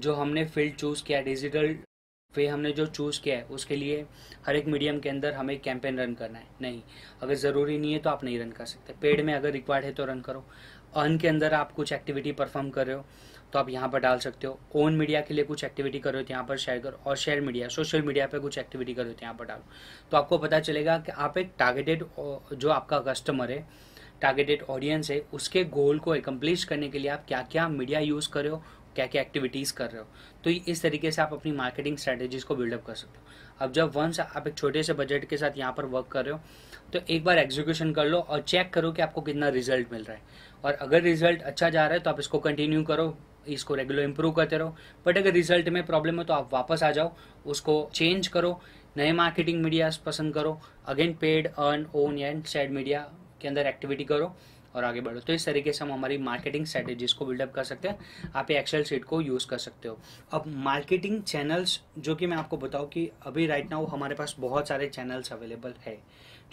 जो हमने फील्ड चूज़ किया डिजिटल वे हमने जो चूज़ किया है उसके लिए हर एक मीडियम के अंदर हमें कैंपेन रन करना है नहीं अगर ज़रूरी नहीं है तो आप नहीं रन कर सकते पेड में अगर रिक्वायर्ड है तो रन करो अर्न के अंदर आप कुछ एक्टिविटी परफॉर्म कर रहे हो तो आप यहाँ पर डाल सकते हो ओन मीडिया के लिए कुछ एक्टिविटी कर रहे हो तो यहाँ पर शेयर करो और शेयर मीडिया सोशल मीडिया पे कुछ एक्टिविटी कर रहे हो तो यहाँ पर डालो तो आपको पता चलेगा कि आप एक टारगेटेड जो आपका कस्टमर है टारगेटेड ऑडियंस है उसके गोल को एकम्प्लिश करने के लिए आप क्या क्या मीडिया यूज़ कर रहे हो क्या क्या एक्टिविटीज़ कर रहे हो तो इस तरीके से आप अपनी मार्केटिंग स्ट्रैटेजीज़ को बिल्डअप कर सकते हो अब जब वंस आप एक छोटे से बजट के साथ यहाँ पर वर्क कर रहे हो तो एक बार एग्जीक्यूशन कर लो और चेक करो कि आपको कितना रिजल्ट मिल रहा है और अगर रिजल्ट अच्छा जा रहा है तो आप इसको कंटिन्यू करो इसको रेगुलर इम्प्रूव करते रहो बट अगर रिजल्ट में प्रॉब्लम है तो आप वापस आ जाओ उसको चेंज करो नए मार्केटिंग मीडियाज पसंद करो again paid earn own and shared media के अंदर एक्टिविटी करो और आगे बढ़ो तो इस तरीके से हम हमारी मार्केटिंग स्ट्रेटेजीज को बिल्डअप कर सकते हैं आप एक्सेल सीट को यूज़ कर सकते हो अब मार्केटिंग चैनल्स जो कि मैं आपको बताऊँ कि अभी राइट नाउ हमारे पास बहुत सारे चैनल्स अवेलेबल है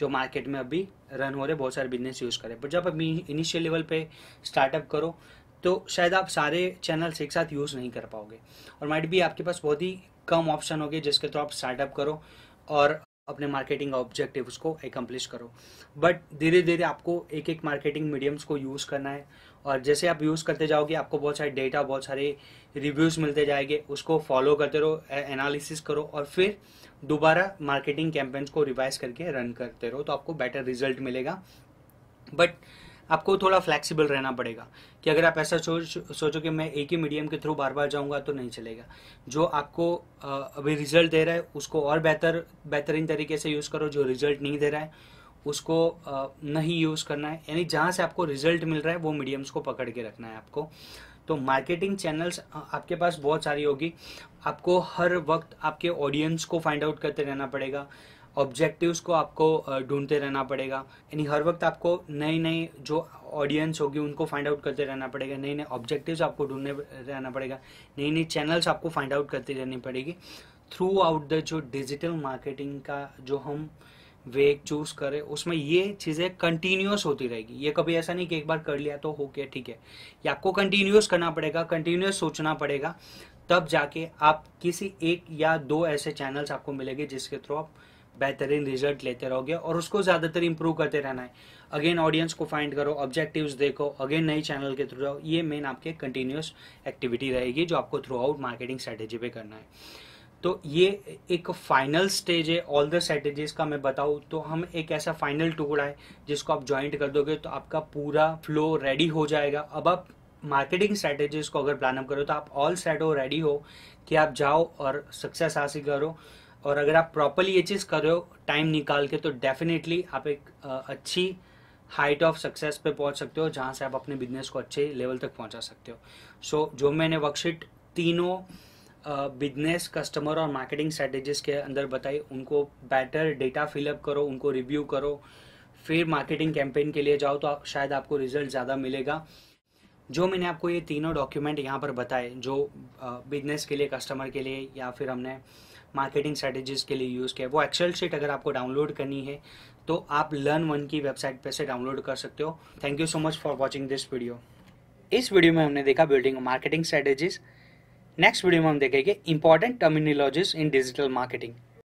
जो मार्केट में अभी रन हो रहे बहुत सारे बिजनेस यूज़ करें बट जब अभी इनिशियल लेवल पे स्टार्टअप करो तो शायद आप सारे चैनल्स एक साथ यूज़ नहीं कर पाओगे और माइट भी आपके पास बहुत ही कम ऑप्शन होंगे जिसके थ्रू तो आप स्टार्टअप करो और अपने मार्केटिंग ऑब्जेक्टिव को एकम्प्लिश करो बट धीरे धीरे आपको एक एक मार्केटिंग मीडियम्स को यूज़ करना है और जैसे आप यूज़ करते जाओगे आपको बहुत सारे डेटा बहुत सारे रिव्यूज़ मिलते जाएंगे उसको फॉलो करते रहो एनालिसिस करो और फिर दोबारा मार्केटिंग कैंपेन्स को रिवाइज करके रन करते रहो तो आपको बेटर रिजल्ट मिलेगा बट आपको थोड़ा फ्लेक्सिबल रहना पड़ेगा कि अगर आप ऐसा सोच सोचो कि मैं एक ही मीडियम के थ्रू बार बार जाऊंगा तो नहीं चलेगा जो आपको अभी रिजल्ट दे रहा है उसको और बेहतर बेहतरीन तरीके से यूज़ करो जो रिजल्ट नहीं दे रहा है उसको नहीं यूज़ करना है यानी जहाँ से आपको रिजल्ट मिल रहा है वो मीडियम्स को पकड़ के रखना है आपको तो मार्केटिंग चैनल्स आपके पास बहुत सारी होगी आपको हर वक्त आपके ऑडियंस को फाइंड आउट करते रहना पड़ेगा ऑब्जेक्टिव्स को आपको ढूंढते रहना पड़ेगा यानी हर वक्त आपको नए नए जो ऑडियंस होगी उनको फाइंड आउट करते रहना पड़ेगा नए नए ऑब्जेक्टिव्स आपको ढूंढने रहना पड़ेगा नई नई चैनल्स आपको फाइंड आउट करती रहनी पड़ेगी थ्रू आउट द जो डिजिटल मार्केटिंग का जो हम uh, वेग चूज करें उसमें ये चीज़ें कंटिन्यूस होती रहेगी ये कभी ऐसा नहीं कि एक बार कर लिया तो हो गया ठीक है ये आपको कंटिन्यूस करना पड़ेगा कंटिन्यूस सोचना पड़ेगा तब जाके आप किसी एक या दो ऐसे चैनल्स आपको मिलेंगे जिसके थ्रू आप बेहतरीन रिजल्ट लेते रहोगे और उसको ज़्यादातर इंप्रूव करते रहना है अगेन ऑडियंस को फाइंड करो ऑब्जेक्टिव देखो अगेन नए चैनल के थ्रू जाओ ये मेन आपके कंटिन्यूस एक्टिविटी रहेगी जो आपको थ्रू आउट मार्केटिंग स्ट्रेटेजी पे करना है तो ये एक फाइनल स्टेज है ऑल द स्ट्रेटेजीज का मैं बताऊँ तो हम एक ऐसा फाइनल टुकड़ा है जिसको आप ज्वाइंट कर दोगे तो आपका पूरा फ्लो रेडी हो जाएगा अब आप मार्केटिंग स्ट्रैटेजीज को अगर प्लानअप करो तो आप ऑल सेट हो रेडी हो कि आप जाओ और सक्सेस हासिल करो और अगर आप प्रॉपरली ये चीज़ करो टाइम निकाल के तो डेफिनेटली आप एक अच्छी हाइट ऑफ सक्सेस पे पहुंच सकते हो जहां से आप अपने बिजनेस को अच्छे लेवल तक पहुंचा सकते हो सो so, जो मैंने वर्कशीट तीनों बिजनेस कस्टमर और मार्केटिंग स्ट्रेटेजीज के अंदर बताई उनको बेटर डेटा फिलअप करो उनको रिव्यू करो फिर मार्केटिंग कैंपेन के लिए जाओ तो आप, शायद आपको रिजल्ट ज़्यादा मिलेगा जो मैंने आपको ये तीनों डॉक्यूमेंट यहाँ पर बताए जो बिजनेस के लिए कस्टमर के लिए या फिर हमने मार्केटिंग स्ट्रेटेजीज के लिए यूज़ किया वो एक्सेल शीट अगर आपको डाउनलोड करनी है तो आप लर्न वन की वेबसाइट पर से डाउनलोड कर सकते हो thank you so much for watching this video इस वीडियो में हमने देखा building marketing strategies next video में हम देखेंगे important terminologies in digital marketing